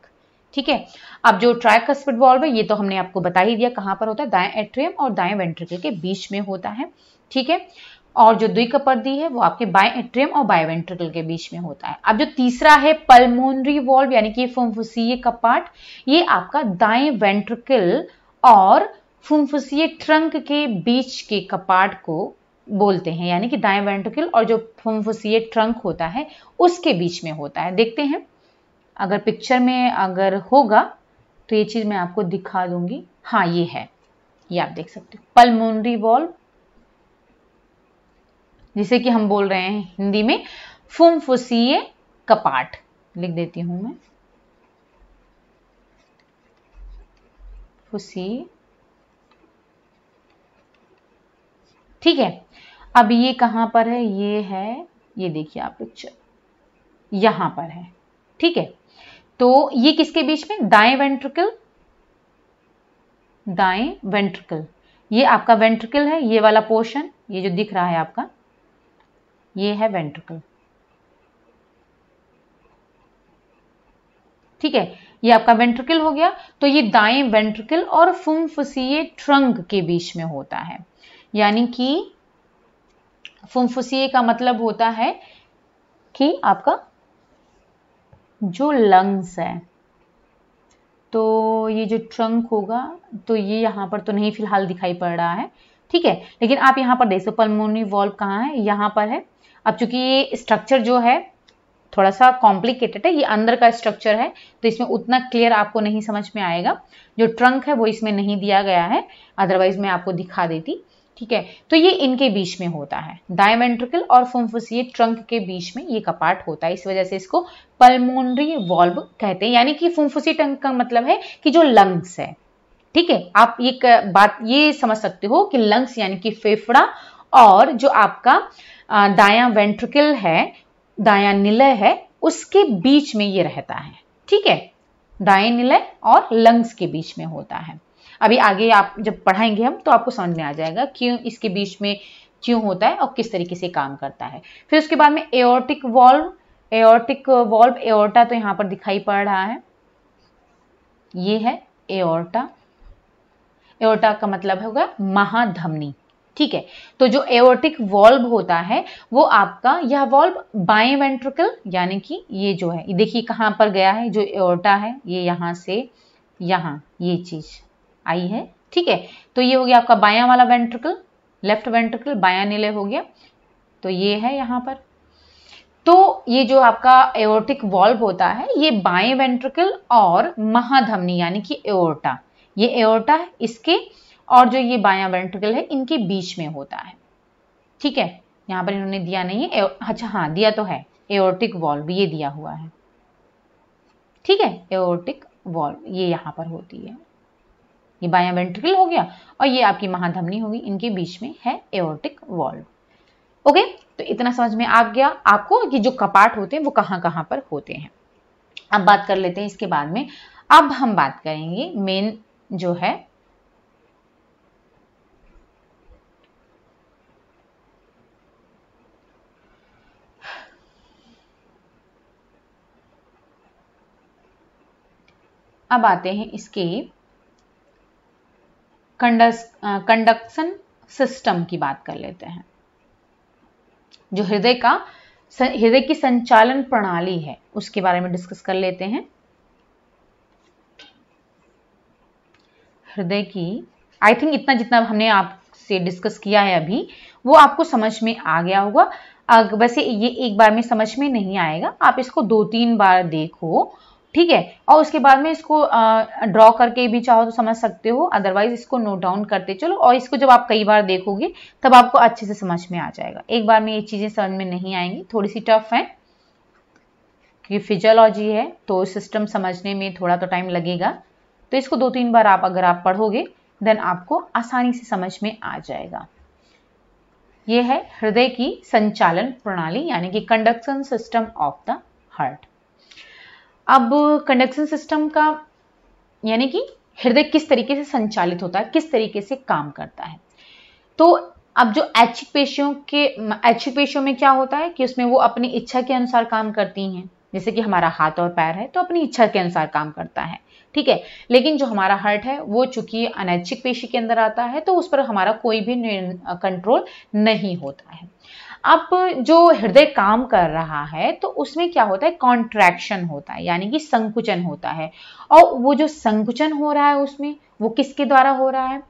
ठीक है अब जो ट्राइकस्पिड वॉल्व है ये तो हमने आपको बता ही दिया कहां पर होता है दाएं एट्रियम और दाएं वेंट्रिकल के बीच में होता है ठीक है और जो द्विकपर्दी है वो आपके बाय एट्रियम और बाय वेंट्रिकल के बीच में होता है अब जो तीसरा है पल्मोनरी वॉल्व यानी कि फुमफुसीय कपाट ये आपका दाएं वेंट्रिकल और फुमफुसीय ट्रंक के बीच के कपाट को बोलते हैं यानी कि दाएं वेंट्रिकल और जो फुमफुसीय ट्रंक होता है उसके बीच में होता है देखते हैं अगर पिक्चर में अगर होगा तो ये चीज़ मैं आपको दिखा दूंगी हाँ ये है ये आप देख सकते हो पल्मोनरी वॉल्व जिसे कि हम बोल रहे हैं हिंदी में फुम फुसीए कपाट लिख देती हूं मैं फुसी ठीक है अब ये कहां पर है ये है ये देखिए आप पिक्चर यहां पर है ठीक है तो ये किसके बीच में दाएं वेंट्रिकल दाएं वेंट्रिकल ये आपका वेंट्रिकल है ये वाला पोर्शन ये जो दिख रहा है आपका ये है वेंट्रिकल ठीक है ये आपका वेंट्रिकल हो गया तो ये दाएं वेंट्रिकल और फुमफुसीय ट्रंक के बीच में होता है यानी कि फुमफुसीय का मतलब होता है कि आपका जो लंग्स है तो ये जो ट्रंक होगा तो ये यहां पर तो नहीं फिलहाल दिखाई पड़ रहा है ठीक है लेकिन आप यहां पर देख सकते पल्मोनरी वॉल्व कहाँ है यहां पर है अब चूंकि ये स्ट्रक्चर जो है थोड़ा सा कॉम्प्लिकेटेड है ये अंदर का स्ट्रक्चर है तो इसमें उतना क्लियर आपको नहीं समझ में आएगा जो ट्रंक है वो इसमें नहीं दिया गया है अदरवाइज मैं आपको दिखा देती ठीक है तो ये इनके बीच में होता है डायमेंट्रिकल और फुम्फुस ये ट्रंक के बीच में ये कपाट होता है इस वजह से इसको पल्मोनरी वॉल्व कहते हैं यानी कि फुम्फुसी ट्रंक का मतलब है कि जो लंग्स है ठीक है आप ये बात ये समझ सकते हो कि लंग्स यानी कि फेफड़ा और जो आपका दाया वेंट्रिकल है दाया निलय है उसके बीच में ये रहता है ठीक है दाएं निलय और लंग्स के बीच में होता है अभी आगे आप जब पढ़ाएंगे हम तो आपको समझ में आ जाएगा क्यों इसके बीच में क्यों होता है और किस तरीके से काम करता है फिर उसके बाद में aortic valve aortic valve aorta तो यहां पर दिखाई पड़ रहा है ये है एओर्टा एओर्टा का मतलब होगा महाधमनी ठीक है तो जो एओटिक वॉल्व होता है वो आपका यह वॉल्व बाएं वेंट्रिकल यानी कि ये जो है देखिए कहां पर गया है जो एओटा है ये यहां से यहां ये चीज आई है ठीक है तो ये हो गया आपका बाया वाला वेंट्रिकल लेफ्ट वेंट्रिकल बाया नीले हो गया तो ये है यहां पर तो ये जो आपका एओटिक वॉल्व होता है ये बाएं वेंट्रिकल और महाधमनी यानी कि एओटा ये एओटा है इसके और जो ये बायां वेंट्रिकल है इनके बीच में होता है ठीक है यहां पर इन्होंने दिया नहीं है अच्छा हाँ दिया तो है एओर्टिक वॉल्व ये दिया हुआ है ठीक है एओर्टिक वॉल्व ये यहाँ पर होती है ये बायां वेंट्रिकल हो गया और ये आपकी महाधमनी होगी इनके बीच में है एओर्टिक वॉल्व ओके तो इतना समझ में आ गया आपको कि जो कपाट होते हैं वो कहाँ कहां पर होते हैं अब बात कर लेते हैं इसके बाद में अब हम बात करेंगे मेन जो है अब आते हैं इसके कंडक्शन सिस्टम की बात कर लेते हैं जो हृदय का हृदय की संचालन प्रणाली है उसके बारे में डिस्कस कर लेते हैं हृदय की आई थिंक इतना जितना हमने आपसे डिस्कस किया है अभी वो आपको समझ में आ गया होगा वैसे ये एक बार में समझ में नहीं आएगा आप इसको दो तीन बार देखो ठीक है और उसके बाद में इसको ड्रॉ करके भी चाहो तो समझ सकते हो अदरवाइज इसको नोट डाउन करते चलो और इसको जब आप कई बार देखोगे तब आपको अच्छे से समझ में आ जाएगा एक बार में ये चीज़ें समझ में नहीं आएंगी थोड़ी सी टफ है क्योंकि फिजियोलॉजी है तो सिस्टम समझने में थोड़ा तो टाइम लगेगा तो इसको दो तीन बार आप अगर आप पढ़ोगे देन आपको आसानी से समझ में आ जाएगा यह है हृदय की संचालन प्रणाली यानी कि conduction system of the heart अब कंडक्शन सिस्टम का यानी कि हृदय किस तरीके से संचालित होता है किस तरीके से काम करता है तो अब जो ऐच्छिक पेशियों के ऐच्छिक पेशियों में क्या होता है कि उसमें वो अपनी इच्छा के अनुसार काम करती हैं जैसे कि हमारा हाथ और पैर है तो अपनी इच्छा के अनुसार काम करता है ठीक है लेकिन जो हमारा हार्ट है वो चूंकि अनैच्छिक पेशी के अंदर आता है तो उस पर हमारा कोई भी कंट्रोल नहीं होता है अब जो हृदय काम कर रहा है तो उसमें क्या होता है कॉन्ट्रैक्शन होता है यानी कि संकुचन होता है और वो जो संकुचन हो रहा है उसमें वो किसके द्वारा हो रहा है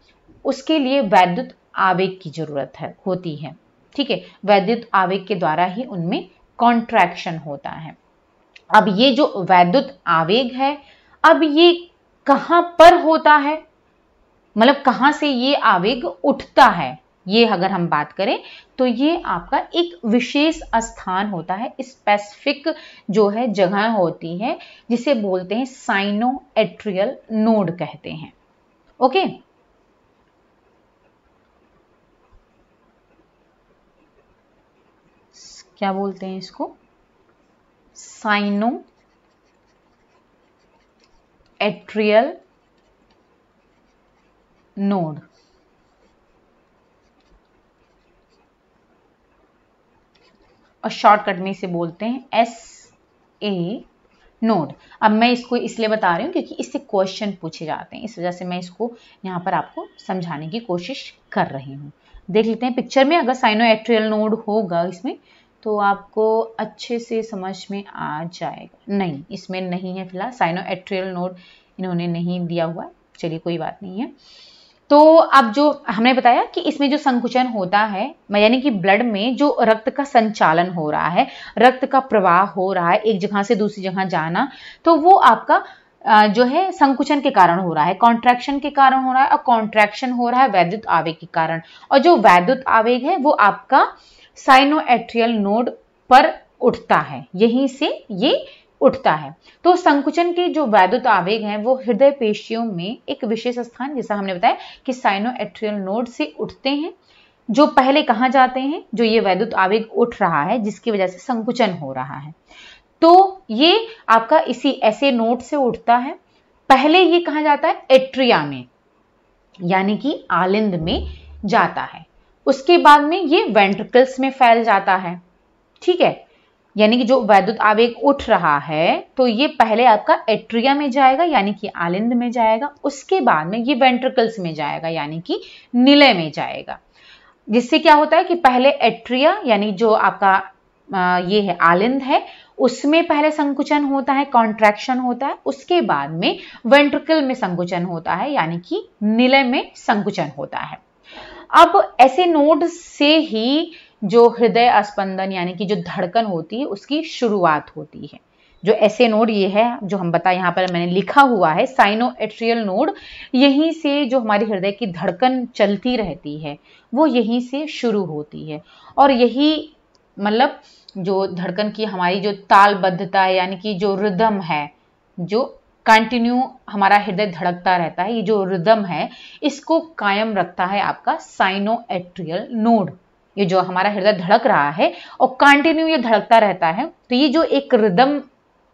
उसके लिए वैद्युत आवेग की जरूरत है होती है ठीक है वैद्युत आवेग के द्वारा ही उनमें कॉन्ट्रैक्शन होता है अब ये जो वैद्युत आवेग है अब ये कहाँ पर होता है मतलब कहाँ से ये आवेग उठता है ये अगर हम बात करें तो ये आपका एक विशेष स्थान होता है स्पेसिफिक जो है जगह होती है जिसे बोलते हैं साइनो एट्रियल नोड कहते हैं ओके क्या बोलते हैं इसको साइनो एट्रियल नोड और शॉर्टकट में इसे बोलते हैं एस ए नोड अब मैं इसको इसलिए बता रही हूँ क्योंकि इससे क्वेश्चन पूछे जाते हैं इस वजह से मैं इसको यहाँ पर आपको समझाने की कोशिश कर रही हूँ देख लेते हैं पिक्चर में अगर साइनो एक्ट्रियल नोड होगा इसमें तो आपको अच्छे से समझ में आ जाएगा नहीं इसमें नहीं है फिलहाल साइनो एक्ट्रियल नोड इन्होंने नहीं दिया हुआ चलिए कोई बात नहीं है तो अब जो हमने बताया कि इसमें जो संकुचन होता है यानी कि ब्लड में जो रक्त का संचालन हो रहा है रक्त का प्रवाह हो रहा है एक जगह से दूसरी जगह जाना तो वो आपका जो है संकुचन के कारण हो रहा है कॉन्ट्रैक्शन के कारण हो रहा है और कॉन्ट्रैक्शन हो रहा है वैद्युत आवेग के कारण और जो वैद्युत आवेग है वो आपका साइनो नोड पर उठता है यहीं से ये उठता है तो संकुचन के जो वैद्युत आवेग हैं वो हृदय पेशियों में एक विशेष स्थान जैसा हमने बताया कि एट्रियल नोड से उठते हैं जो पहले कहाँ जाते हैं जो ये वैद्युत आवेग उठ रहा है जिसकी वजह से संकुचन हो रहा है तो ये आपका इसी ऐसे नोट से उठता है पहले ये कहा जाता है एट्रिया में यानी कि आलिंद में जाता है उसके बाद में ये वेंट्रिकल्स में फैल जाता है ठीक है यानी कि जो वैद्युत आवेग उठ रहा है तो ये पहले आपका एट्रिया में जाएगा यानी कि आलिंद में जाएगा उसके बाद में ये वेंट्रिकल्स में जाएगा यानी कि निलय में जाएगा जिससे क्या होता है कि पहले एट्रिया यानी जो आपका ये है आलिंद है उसमें पहले संकुचन होता है कॉन्ट्रैक्शन होता है उसके बाद में वेंट्रिकल में संकुचन होता है यानी कि निलय में संकुचन होता है अब ऐसे नोड से ही जो हृदय स्पंदन यानी कि जो धड़कन होती है उसकी शुरुआत होती है जो ऐसे नोड ये है जो हम बता यहाँ पर मैंने लिखा हुआ है साइनो एट्रियल नोड यहीं से जो हमारे हृदय की धड़कन चलती रहती है वो यहीं से शुरू होती है और यही मतलब जो धड़कन की हमारी जो तालबद्धता है यानी कि जो रिदम है जो कंटिन्यू हमारा हृदय धड़कता रहता है ये जो रिदम है इसको कायम रखता है आपका साइनो एट्रियल नोड ये जो हमारा हृदय धड़क रहा है और कंटिन्यू ये धड़कता रहता है तो ये जो एक रिदम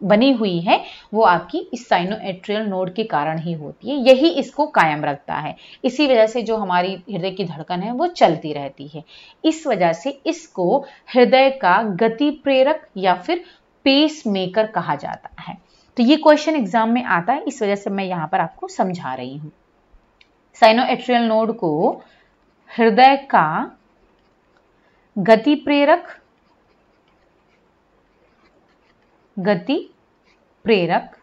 बनी हुई है वो आपकी इस एट्रियल नोड के कारण ही होती है यही इसको कायम रखता है इसी वजह से जो हमारी हृदय की धड़कन है वो चलती रहती है इस वजह से इसको हृदय का गति प्रेरक या फिर पेस मेकर कहा जाता है तो ये क्वेश्चन एग्जाम में आता है इस वजह से मैं यहाँ पर आपको समझा रही हूँ एट्रियल नोड को हृदय का गति प्रेरक गति प्रेरक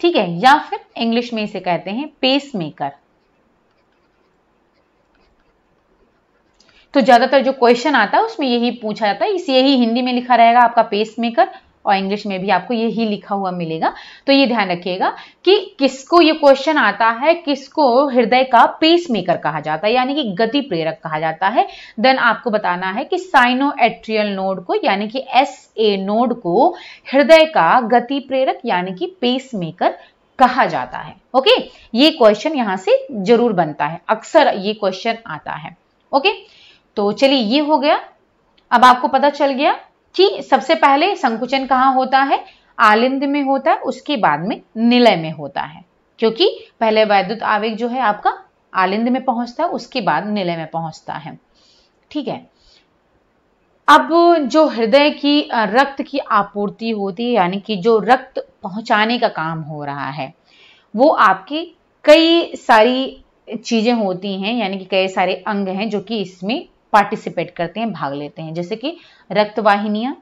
ठीक है या फिर इंग्लिश में इसे कहते हैं पेस मेकर तो ज्यादातर जो क्वेश्चन आता है उसमें यही पूछा जाता है इस यही हिंदी में लिखा रहेगा आपका पेस मेकर और इंग्लिश में भी आपको ये ही लिखा हुआ मिलेगा तो ये ध्यान रखिएगा कि किसको ये क्वेश्चन आता है किसको हृदय का पेस मेकर कहा जाता है यानी कि गति प्रेरक कहा जाता है देन आपको बताना है कि साइनो एट्रियल नोड को यानी कि एस ए नोड को हृदय का गति प्रेरक यानी कि पेस मेकर कहा जाता है ओके ये क्वेश्चन यहां से जरूर बनता है अक्सर ये क्वेश्चन आता है ओके तो चलिए ये हो गया अब आपको पता चल गया कि सबसे पहले संकुचन कहाँ होता है आलिंद में होता है उसके बाद में निलय में होता है क्योंकि पहले वैद्युत आवेग जो है आपका आलिंद में पहुंचता है उसके बाद निलय में पहुंचता है ठीक है अब जो हृदय की रक्त की आपूर्ति होती है यानी कि जो रक्त पहुंचाने का काम हो रहा है वो आपकी कई सारी चीज़ें होती हैं यानी कि कई सारे अंग हैं जो कि इसमें पार्टिसिपेट करते हैं भाग लेते हैं जैसे कि रक्तवाहिनियाँ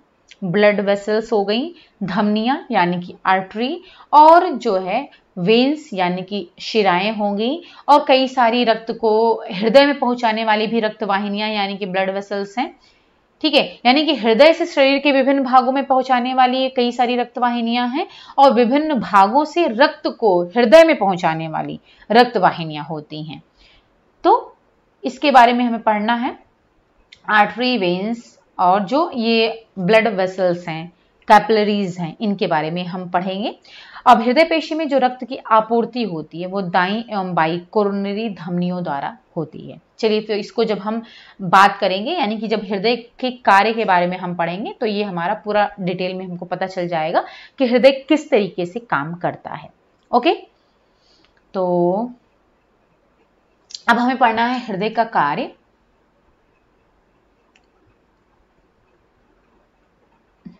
ब्लड वेसल्स हो गई धमनियाँ यानी कि आर्टरी और जो है वेन्स यानी कि शिराएं होंगी और कई सारी रक्त को हृदय में पहुंचाने वाली भी रक्तवाहिनियां यानी कि ब्लड वेसल्स हैं ठीक है यानी कि हृदय से शरीर के विभिन्न भागों में पहुंचाने वाली कई सारी रक्तवाहिनियां हैं और विभिन्न भागों से रक्त को हृदय में पहुंचाने वाली रक्तवाहिनियां होती हैं तो इसके बारे में हमें पढ़ना है आर्टरी वेन्स और जो ये ब्लड वेसल्स हैं कैपलरीज हैं इनके बारे में हम पढ़ेंगे अब हृदय पेशी में जो रक्त की आपूर्ति होती है वो दाई एवं बाई कोरोनरी धमनियों द्वारा होती है चलिए तो इसको जब हम बात करेंगे यानी कि जब हृदय के कार्य के बारे में हम पढ़ेंगे तो ये हमारा पूरा डिटेल में हमको पता चल जाएगा कि हृदय किस तरीके से काम करता है ओके तो अब हमें पढ़ना है हृदय का कार्य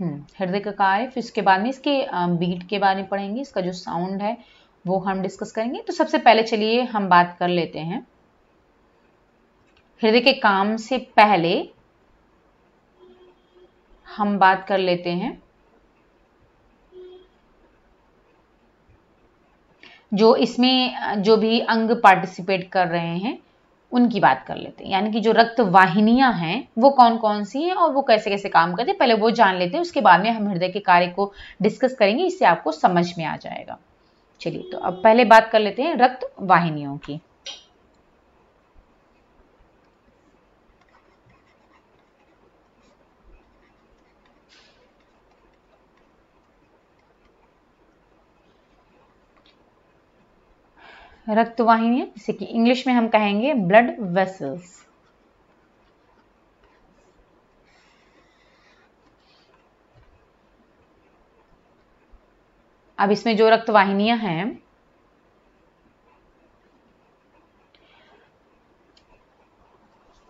हम्म, हृदय का कार्य फिर उसके बाद में इसके बीट के बारे में पढ़ेंगे इसका जो साउंड है वो हम डिस्कस करेंगे तो सबसे पहले चलिए हम बात कर लेते हैं हृदय के काम से पहले हम बात कर लेते हैं जो इसमें जो भी अंग पार्टिसिपेट कर रहे हैं उनकी बात कर लेते हैं यानी कि जो रक्त वाहिनियां हैं वो कौन कौन सी हैं और वो कैसे कैसे काम करते हैं पहले वो जान लेते हैं उसके बाद में हम हृदय के कार्य को डिस्कस करेंगे इससे आपको समझ में आ जाएगा चलिए तो अब पहले बात कर लेते हैं रक्त वाहिनियों की रक्तवाहिनियां जिसे कि इंग्लिश में हम कहेंगे ब्लड वेसल्स अब इसमें जो रक्तवाहिनियां हैं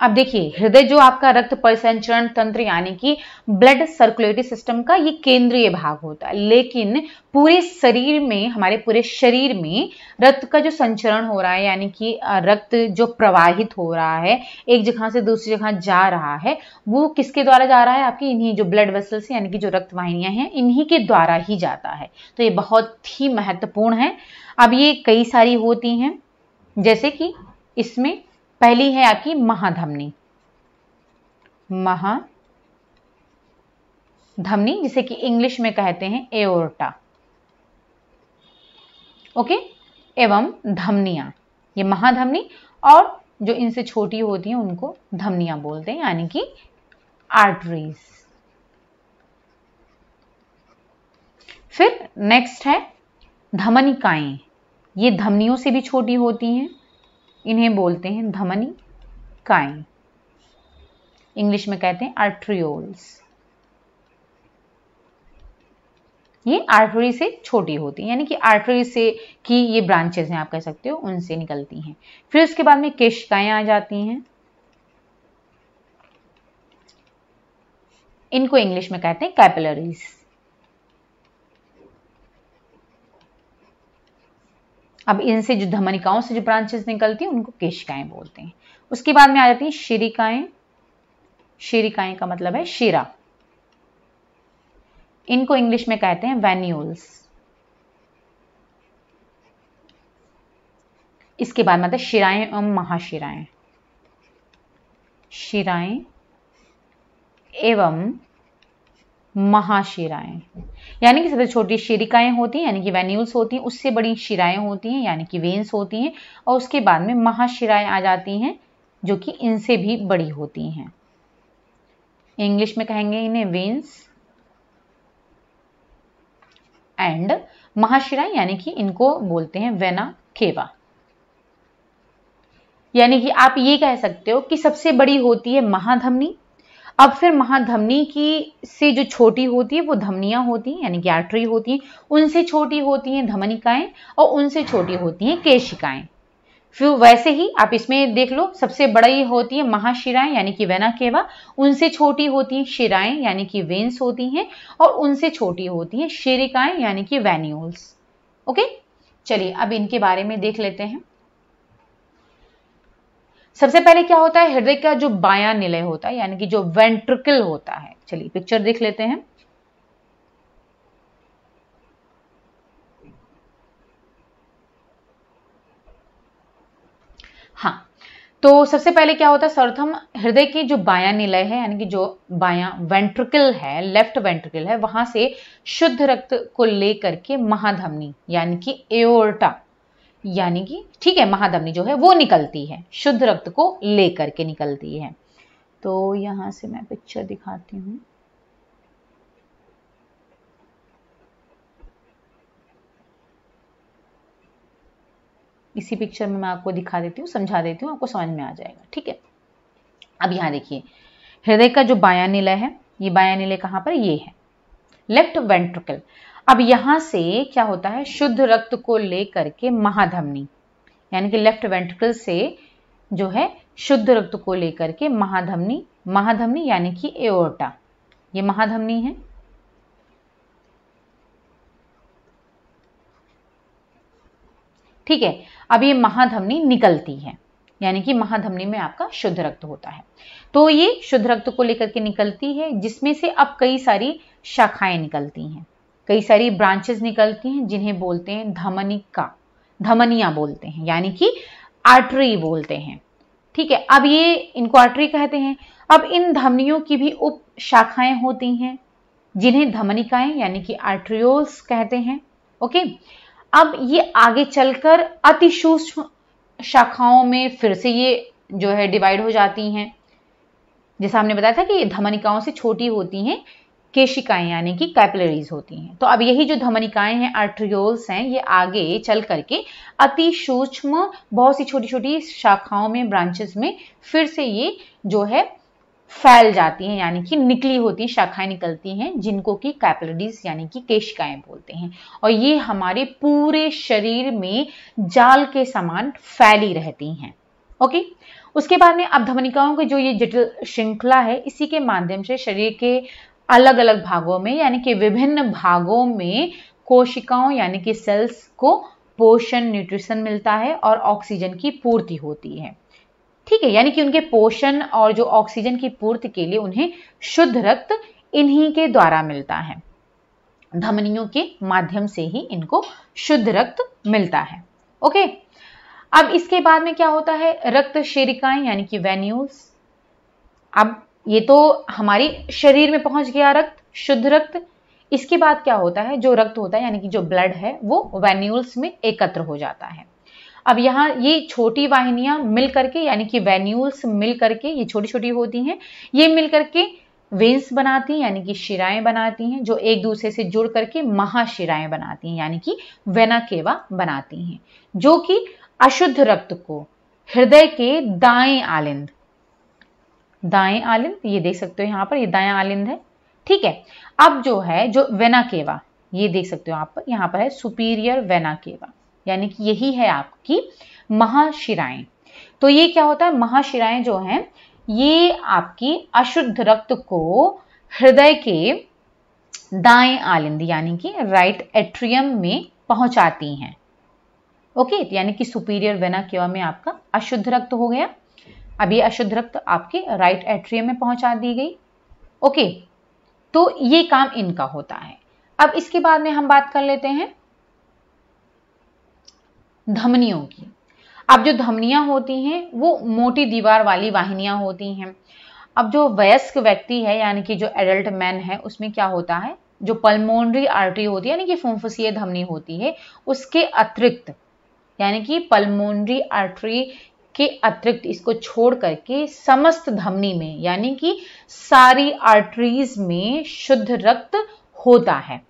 अब देखिए हृदय जो आपका रक्त परिसंचरण तंत्र यानी कि ब्लड सर्कुलेटरी सिस्टम का ये केंद्रीय भाग होता है लेकिन पूरे शरीर में हमारे पूरे शरीर में रक्त का जो संचरण हो रहा है यानी कि रक्त जो प्रवाहित हो रहा है एक जगह से दूसरी जगह जा रहा है वो किसके द्वारा जा रहा है आपकी इन्हीं जो ब्लड वेसल्स यानी कि जो रक्त वाहिनियां हैं इन्हीं के द्वारा ही जाता है तो ये बहुत ही महत्वपूर्ण है अब ये कई सारी होती हैं जैसे कि इसमें पहली है आपकी महाधमनी महा धमनी जिसे कि इंग्लिश में कहते हैं एओरटा ओके एवं धमनिया ये महाधमनी और जो इनसे छोटी होती हैं उनको धमनिया बोलते हैं यानी कि आर्टरीज फिर नेक्स्ट है धमनिकाएं ये धमनियों से भी छोटी होती हैं इन्हें बोलते हैं धमनी काई इंग्लिश में कहते हैं आर्ट्रियोल्स ये आर्टरी से छोटी होती है यानी कि आर्टरी से की ये ब्रांचेस हैं आप कह सकते हो उनसे निकलती हैं फिर उसके बाद में केशिकाएं आ जाती हैं इनको इंग्लिश में कहते हैं कैपिलरीज अब इनसे जो धमनिकाओं से जो ब्रांचेस निकलती हैं उनको केशिकाएं बोलते हैं उसके बाद में आ जाती हैं शिरिकाएं शिरिकाएं का मतलब है शिरा इनको इंग्लिश में कहते हैं वेन्यूल्स इसके बाद मतलब शिराएं एवं महाशिराएं शिराएं एवं महाशिराएं यानी कि सबसे छोटी शिरिकाएं होती हैं यानी कि वेन्यूल्स होती हैं उससे बड़ी शिराएं होती हैं यानी कि वेन्स होती हैं और उसके बाद में महाशिराएं आ जाती हैं जो कि इनसे भी बड़ी होती हैं इंग्लिश में कहेंगे इन्हें वेन्स एंड महाशिराएं यानी कि इनको बोलते हैं वेना केवा यानी कि आप ये कह सकते हो कि सबसे बड़ी होती है महाधमनी अब फिर महाधमनी की से जो छोटी होती है वो धमनियां होती हैं यानी कि आर्टरी होती हैं उनसे छोटी होती हैं धमनिकाएं और उनसे छोटी होती हैं केशिकाएं फिर वैसे ही आप इसमें देख लो सबसे बड़ा ही होती है महाशिराएं यानी कि वेना केवा उनसे छोटी होती हैं शिराएं यानी कि वेन्स होती हैं और उनसे छोटी होती हैं शेरिकाएं यानी कि वेन्यूल्स ओके चलिए अब इनके बारे में देख लेते हैं सबसे पहले क्या होता है हृदय का जो बाया निलय होता है यानी कि जो वेंट्रिकल होता है चलिए पिक्चर देख लेते हैं हाँ तो सबसे पहले क्या होता है सर्वथम हृदय की जो बाया निलय है यानी कि जो बाया वेंट्रिकल है लेफ्ट वेंट्रिकल है वहां से शुद्ध रक्त को लेकर के महाधमनी यानी कि एओर्टा यानी कि ठीक है महाधमनी जो है वो निकलती है शुद्ध रक्त को लेकर के निकलती है तो यहां से मैं पिक्चर दिखाती हूं इसी पिक्चर में मैं आपको दिखा देती हूँ समझा देती हूँ आपको समझ में आ जाएगा ठीक है अब यहाँ देखिए हृदय का जो बाया निलय है ये बाया निलय कहाँ पर ये है लेफ्ट वेंट्रिकल अब यहां से क्या होता है शुद्ध रक्त को लेकर के महाधमनी यानी कि लेफ्ट वेंट्रिकल से जो है शुद्ध रक्त को लेकर के महाधमनी महाधमनी यानी कि एओर्टा ये महाधमनी है ठीक है अब ये महाधमनी निकलती है यानी कि महाधमनी में आपका शुद्ध रक्त होता है तो ये शुद्ध रक्त को लेकर के निकलती है जिसमें से अब कई सारी शाखाएं निकलती हैं कई सारी ब्रांचेस निकलती हैं जिन्हें बोलते हैं धमनिका धमनिया बोलते हैं यानी कि आर्टरी बोलते हैं ठीक है अब ये इनको आर्टरी कहते हैं अब इन धमनियों की भी उप शाखाएं होती हैं जिन्हें धमनिकाएं यानी कि आर्ट्रियोल्स कहते हैं ओके अब ये आगे चलकर अति सूक्ष्म शाखाओं में फिर से ये जो है डिवाइड हो जाती हैं जैसा हमने बताया था कि धमनिकाओं से छोटी होती हैं केशिकाएं यानी कि कैपिलरीज होती हैं तो अब यही जो धमनिकाएं हैं आर्ट्रियोल्स हैं ये आगे चल करके अति सूक्ष्म बहुत सी छोटी छोटी शाखाओं में ब्रांचेस में फिर से ये जो है फैल जाती हैं यानी कि निकली होती शाखाएं निकलती हैं जिनको कि कैपिलरीज यानी कि केशिकाएं बोलते हैं और ये हमारे पूरे शरीर में जाल के समान फैली रहती हैं ओके उसके बाद में अब धमनिकाओं के जो ये जटिल श्रृंखला है इसी के माध्यम से शरीर के अलग अलग भागों में यानी कि विभिन्न भागों में कोशिकाओं यानी कि सेल्स को पोषण न्यूट्रिशन मिलता है और ऑक्सीजन की पूर्ति होती है ठीक है यानी कि उनके पोषण और जो ऑक्सीजन की पूर्ति के लिए उन्हें शुद्ध रक्त इन्हीं के द्वारा मिलता है धमनियों के माध्यम से ही इनको शुद्ध रक्त मिलता है ओके अब इसके बाद में क्या होता है रक्त शेरिकाएं यानी कि वेन्यूल्स अब ये तो हमारी शरीर में पहुंच गया रक्त शुद्ध रक्त इसके बाद क्या होता है जो रक्त होता है यानी कि जो ब्लड है वो वेन्यूल्स में एकत्र हो जाता है अब यहाँ ये छोटी वाहिनियां मिल करके यानी कि वेन्यूल्स मिल करके ये छोटी छोटी होती हैं ये मिल करके वेन्स बनाती हैं यानी कि शिराएं बनाती हैं जो एक दूसरे से जुड़ करके महाशिराएं बनाती हैं यानी कि वेना केवा बनाती हैं जो कि अशुद्ध रक्त को हृदय के दाएं आलिंद दाएं आलिंद ये देख सकते हो यहाँ पर ये दाएं आलिंद है ठीक है अब जो है जो वेनाकेवा ये देख सकते हो आप यहाँ पर है सुपीरियर वेनाकेवा यानी कि यही है आपकी महाशिराएं तो ये क्या होता है महाशिराएं जो हैं ये आपकी अशुद्ध रक्त को हृदय के दाएं आलिंद यानी कि राइट एट्रियम में पहुंचाती हैं ओके यानी कि सुपीरियर वेना केवा में आपका अशुद्ध रक्त हो गया अब ये अशुद्ध रक्त आपके राइट एट्रियम में पहुंचा दी गई ओके तो ये काम इनका होता है अब इसके बाद में हम बात कर लेते हैं धमनियों की अब जो धमनियां होती हैं वो मोटी दीवार वाली वाहिनियां होती हैं अब जो वयस्क व्यक्ति है यानी कि जो एडल्ट मैन है उसमें क्या होता है जो पल्मोनरी आर्टरी होती है यानी कि फुंफुसीय धमनी होती है उसके अतिरिक्त यानी कि पल्मोनरी आर्टरी के अतिरिक्त इसको छोड़ करके समस्त धमनी में यानी कि सारी आर्टरीज में शुद्ध रक्त होता है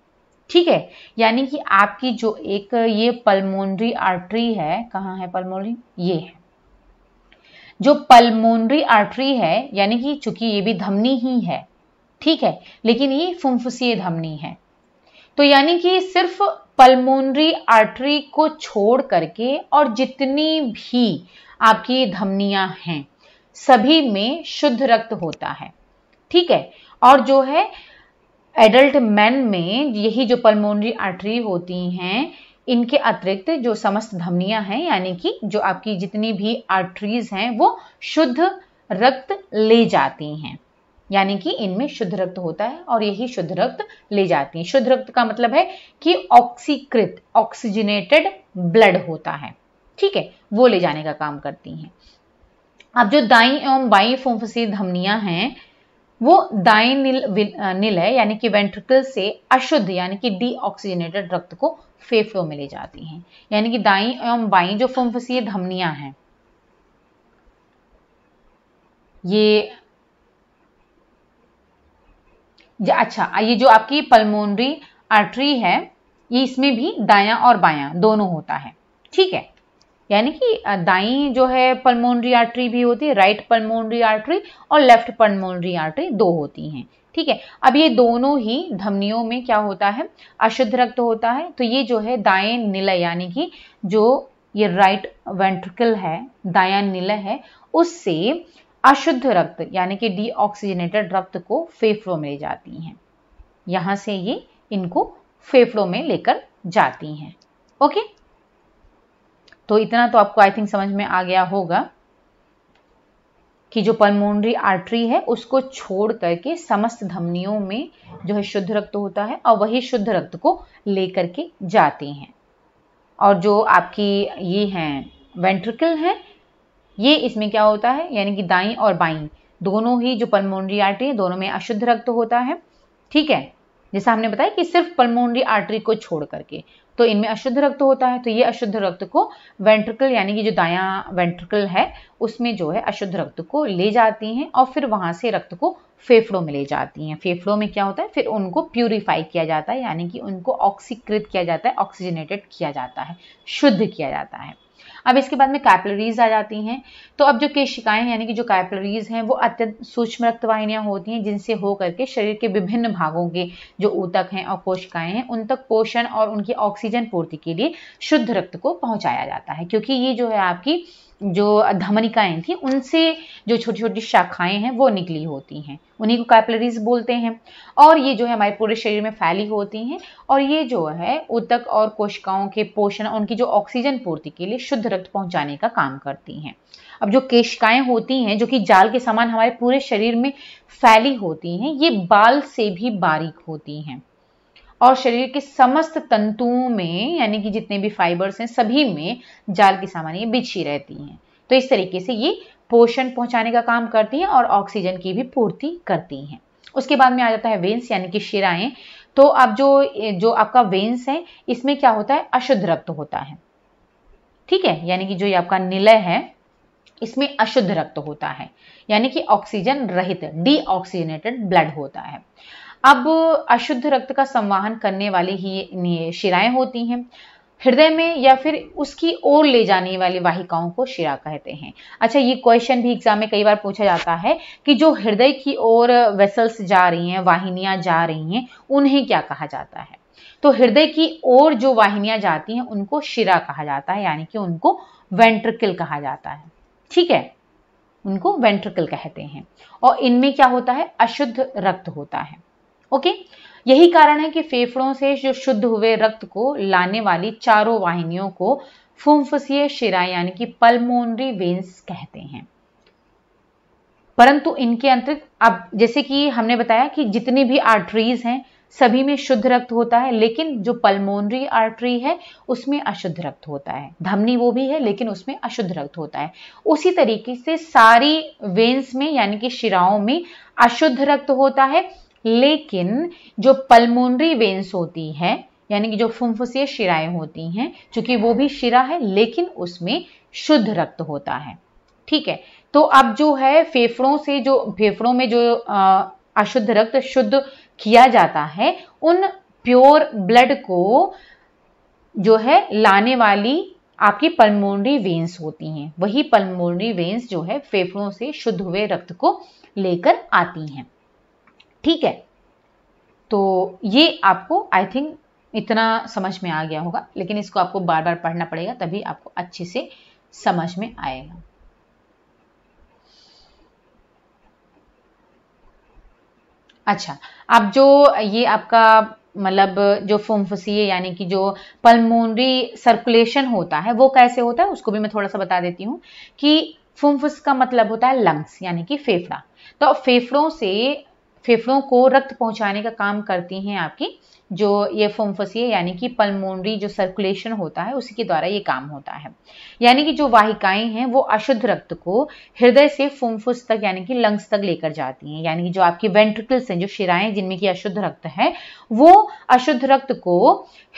ठीक है यानी कि आपकी जो एक ये पल्मोनरी आर्टरी है कहाँ है पल्मोनरी ये है जो पल्मोनरी आर्टरी है यानी कि चूंकि ये भी धमनी ही है ठीक है लेकिन ये फुंफुसीय धमनी है तो यानी कि सिर्फ पल्मोनरी आर्टरी को छोड़ करके और जितनी भी आपकी धमनियां हैं सभी में शुद्ध रक्त होता है ठीक है और जो है एडल्ट मैन में यही जो पल्मोनरी आर्टरी होती हैं इनके अतिरिक्त जो समस्त धमनियां हैं यानी कि जो आपकी जितनी भी आर्टरीज हैं वो शुद्ध रक्त ले जाती हैं यानी कि इनमें शुद्ध रक्त होता है और यही शुद्ध रक्त ले जाती है शुद्ध रक्त का मतलब है कि ऑक्सीकृत ऑक्सीजनेटेड ब्लड होता है ठीक है वो ले जाने का काम करती हैं अब जो दाई एवं बाई फोफसी धमनियां हैं वो दाई नील नील है यानी कि वेंट्रिकल से अशुद्ध यानी कि डीऑक्सीजनेटेड रक्त को फेफड़ों में ले जाती हैं यानी कि दाई एवं बाई जो फोफसीय धमनियां हैं ये अच्छा ये जो आपकी पल्मोनरी आर्टरी है ये इसमें भी दाया और बाया दोनों होता है ठीक है यानी कि दाई जो है पल्मोनरी आर्टरी भी होती है राइट पल्मोनरी आर्टरी और लेफ्ट पल्मोनरी आर्टरी दो होती हैं ठीक है अब ये दोनों ही धमनियों में क्या होता है अशुद्ध रक्त होता है तो ये जो है दाएं निलय यानी कि जो ये राइट वेंट्रिकल है दाया निलय है उससे अशुद्ध रक्त यानी कि डीऑक्सीजनेटेड रक्त को फेफड़ों में ले जाती हैं यहां से ये इनको फेफड़ों में लेकर जाती हैं ओके तो इतना तो आपको आई थिंक समझ में आ गया होगा कि जो पल्मोनरी आर्टरी है उसको छोड़ करके समस्त धमनियों में जो है शुद्ध रक्त होता है और वही शुद्ध रक्त को लेकर के जाती हैं और जो आपकी ये हैं वेंट्रिकल हैं ये इसमें क्या होता है यानी कि दाई और बाई दोनों ही जो पल्मोनरी आर्टरी है दोनों में अशुद्ध रक्त होता है ठीक है जैसा हमने बताया कि सिर्फ पल्मोनरी आर्टरी को छोड़ करके तो इनमें अशुद्ध रक्त होता है तो ये अशुद्ध रक्त को वेंट्रिकल यानी कि जो दाया वेंट्रिकल है उसमें जो है अशुद्ध रक्त को ले जाती हैं और फिर वहाँ से रक्त को फेफड़ों में ले जाती हैं फेफड़ों में क्या होता है फिर उनको प्यूरिफाई किया जाता है यानी कि उनको ऑक्सीकृत किया जाता है ऑक्सीजनेटेड किया जाता है शुद्ध किया जाता है अब इसके बाद में कैपलरीज आ जाती हैं तो अब जो केशिकाएं यानी कि जो कैपलरीज हैं वो अत्यंत सूक्ष्म रक्तवाहिनियां होती हैं जिनसे हो करके शरीर के विभिन्न भागों के जो ऊतक हैं और कोशिकाएं हैं उन तक पोषण और उनकी ऑक्सीजन पूर्ति के लिए शुद्ध रक्त को पहुंचाया जाता है क्योंकि ये जो है आपकी जो धमनिकाएं थी उनसे जो छोटी छोटी शाखाएं हैं वो निकली होती हैं उन्हीं को कैपलरीज बोलते हैं और ये जो है हमारे पूरे शरीर में फैली होती हैं और ये जो है उतक और कोशिकाओं के पोषण उनकी जो ऑक्सीजन पूर्ति के लिए शुद्ध रक्त पहुंचाने का काम करती हैं अब जो केशिकाएं होती हैं जो कि जाल के समान हमारे पूरे शरीर में फैली होती हैं ये बाल से भी बारीक होती हैं और शरीर के समस्त तंतुओं में यानी कि जितने भी फाइबर्स हैं सभी में जाल की सामान्य बिछी रहती हैं तो इस तरीके से ये पोषण पहुंचाने का काम करती हैं और ऑक्सीजन की भी पूर्ति करती हैं उसके बाद में आ जाता है वेन्स यानी कि शिराएं तो अब जो जो आपका वेन्स है इसमें क्या होता है अशुद्ध रक्त होता है ठीक है यानी कि जो ये आपका निलय है इसमें अशुद्ध रक्त होता है यानी कि ऑक्सीजन रहित डी ब्लड होता है अब अशुद्ध रक्त का संवाहन करने वाली ही शिराएं होती हैं हृदय में या फिर उसकी ओर ले जाने वाली वाहिकाओं को शिरा कहते हैं अच्छा ये क्वेश्चन भी एग्जाम में कई बार पूछा जाता है कि जो हृदय की ओर वेसल्स जा रही हैं वाहिनियां जा रही हैं उन्हें क्या कहा जाता है तो हृदय की ओर जो वाहिनियां जाती हैं उनको शिरा कहा जाता है यानी कि उनको वेंट्रिकल कहा जाता है ठीक है उनको वेंट्रिकल कहते हैं और इनमें क्या होता है अशुद्ध रक्त होता है ओके यही कारण है कि फेफड़ों से जो शुद्ध हुए रक्त को लाने वाली चारों वाहिनियों को फुंफसीय शिरा यानी कि पल्मोनरी वेन्स कहते हैं परंतु इनके अंतरिक्त अब जैसे कि हमने बताया कि जितने भी आर्टरीज हैं सभी में शुद्ध रक्त होता है लेकिन जो पल्मोनरी आर्टरी है उसमें अशुद्ध रक्त होता है धमनी वो भी है लेकिन उसमें अशुद्ध रक्त होता है उसी तरीके से सारी वेन्स में यानी कि शिराओं में अशुद्ध रक्त होता है लेकिन जो पल्मोनरी वेन्स होती हैं यानी कि जो फुंफुसीय शिराएं होती हैं चूंकि वो भी शिरा है लेकिन उसमें शुद्ध रक्त होता है ठीक है तो अब जो है फेफड़ों से जो फेफड़ों में जो अशुद्ध रक्त शुद्ध किया जाता है उन प्योर ब्लड को जो है लाने वाली आपकी पल्मोनरी वेन्स होती हैं वही पल्मोनरी वेन्स जो है फेफड़ों से शुद्ध हुए रक्त को लेकर आती हैं ठीक है तो ये आपको आई थिंक इतना समझ में आ गया होगा लेकिन इसको आपको बार बार पढ़ना पड़ेगा तभी आपको अच्छे से समझ में आएगा अच्छा अब जो ये आपका मतलब जो फोमफसीए यानी कि जो पल्मोनरी सर्कुलेशन होता है वो कैसे होता है उसको भी मैं थोड़ा सा बता देती हूँ कि फुम्फस का मतलब होता है लंग्स यानी कि फेफड़ा तो फेफड़ों से फेफड़ों को रक्त पहुंचाने का काम करती हैं आपकी जो ये फोम्फोसिए यानी कि पल्मोनरी जो सर्कुलेशन होता है उसी के द्वारा ये काम होता है यानी कि जो वाहिकाएं हैं वो अशुद्ध रक्त को हृदय से फोमफुस तक यानी कि लंग्स तक लेकर जाती हैं यानी कि जो आपकी वेंट्रिकल्स हैं जो शिराएं जिनमें कि अशुद्ध रक्त है वो अशुद्ध रक्त को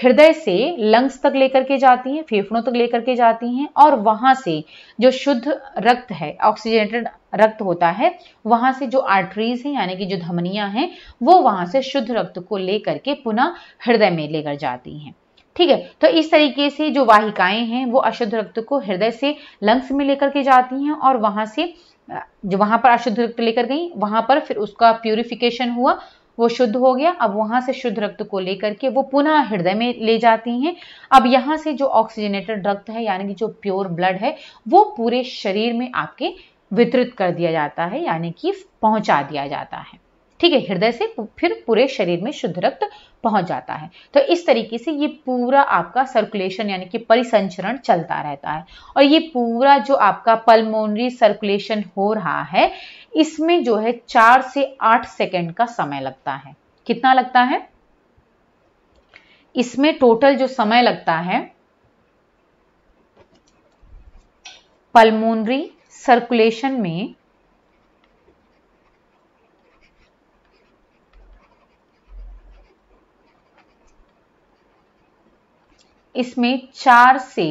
हृदय से लंग्स तक लेकर के जाती हैं फेफड़ों तक लेकर के जाती हैं और वहां से जो शुद्ध रक्त है ऑक्सीजनेटेड रक्त होता है वहां से जो आर्टरीज हैं यानी कि जो धमनियां हैं वो वहां से शुद्ध रक्त को लेकर के पुनः हृदय में लेकर जाती हैं ठीक है तो इस तरीके से जो वाहिकाएं हैं वो अशुद्ध रक्त को हृदय से लंग्स में लेकर के जाती हैं और वहां से जो वहां पर अशुद्ध रक्त लेकर गई वहां पर फिर उसका प्यूरिफिकेशन हुआ वो शुद्ध हो गया अब वहां से शुद्ध रक्त को लेकर के वो पुनः हृदय में ले जाती हैं अब यहाँ से जो ऑक्सीजनेटेड रक्त है यानी कि जो प्योर ब्लड है वो पूरे शरीर में आपके वितरित कर दिया जाता है यानी कि पहुंचा दिया जाता है ठीक है हृदय से फिर पूरे शरीर में शुद्ध रक्त पहुंच जाता है तो इस तरीके से ये पूरा आपका सर्कुलेशन यानी कि परिसंचरण चलता रहता है और ये पूरा जो आपका पल्मोनरी सर्कुलेशन हो रहा है इसमें जो है चार से आठ सेकेंड का समय लगता है कितना लगता है इसमें टोटल जो समय लगता है पल्मोनरी सर्कुलेशन में इसमें चार से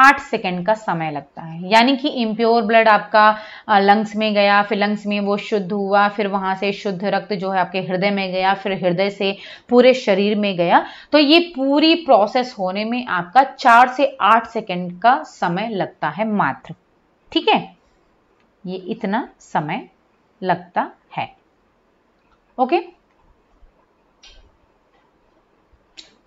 आठ सेकेंड का समय लगता है यानी कि इम्प्योर ब्लड आपका लंग्स में गया फिर लंग्स में वो शुद्ध हुआ फिर वहां से शुद्ध रक्त जो है आपके हृदय में गया फिर हृदय से पूरे शरीर में गया तो ये पूरी प्रोसेस होने में आपका चार से आठ सेकेंड का समय लगता है मात्र ठीक है ये इतना समय लगता है ओके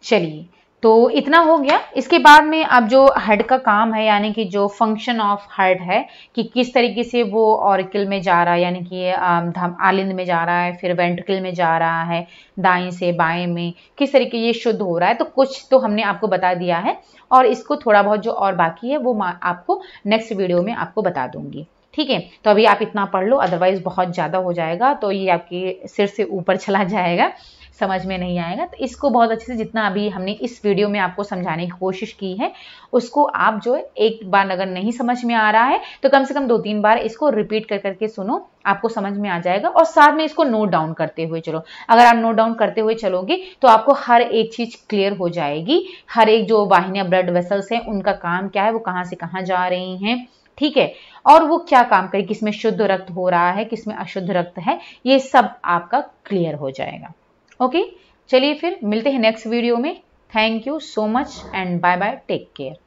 चलिए तो इतना हो गया इसके बाद में अब जो हड का काम है यानी कि जो फंक्शन ऑफ हार्ट है कि किस तरीके से वो ऑरिकल में जा रहा है यानी कि आलिंद में जा रहा है फिर वेंट्रिकल में जा रहा है दाएं से बाएं में किस तरीके ये शुद्ध हो रहा है तो कुछ तो हमने आपको बता दिया है और इसको थोड़ा बहुत जो और बाकी है वो आपको नेक्स्ट वीडियो में आपको बता दूंगी ठीक है तो अभी आप इतना पढ़ लो अदरवाइज़ बहुत ज़्यादा हो जाएगा तो ये आपके सिर से ऊपर चला जाएगा समझ में नहीं आएगा तो इसको बहुत अच्छे से जितना अभी हमने इस वीडियो में आपको समझाने की कोशिश की है उसको आप जो है एक बार अगर नहीं समझ में आ रहा है तो कम से कम दो तीन बार इसको रिपीट कर करके सुनो आपको समझ में आ जाएगा और साथ में इसको नोट डाउन करते हुए चलो अगर आप नोट डाउन करते हुए चलोगे तो आपको हर एक चीज़ क्लियर हो जाएगी हर एक जो वाहिनियाँ ब्लड वेसल्स हैं उनका काम क्या है वो कहाँ से कहाँ जा रही हैं ठीक है और वो क्या काम करे किसमें शुद्ध रक्त हो रहा है किसमें अशुद्ध रक्त है ये सब आपका क्लियर हो जाएगा ओके चलिए फिर मिलते हैं नेक्स्ट वीडियो में thank you so much and bye bye take care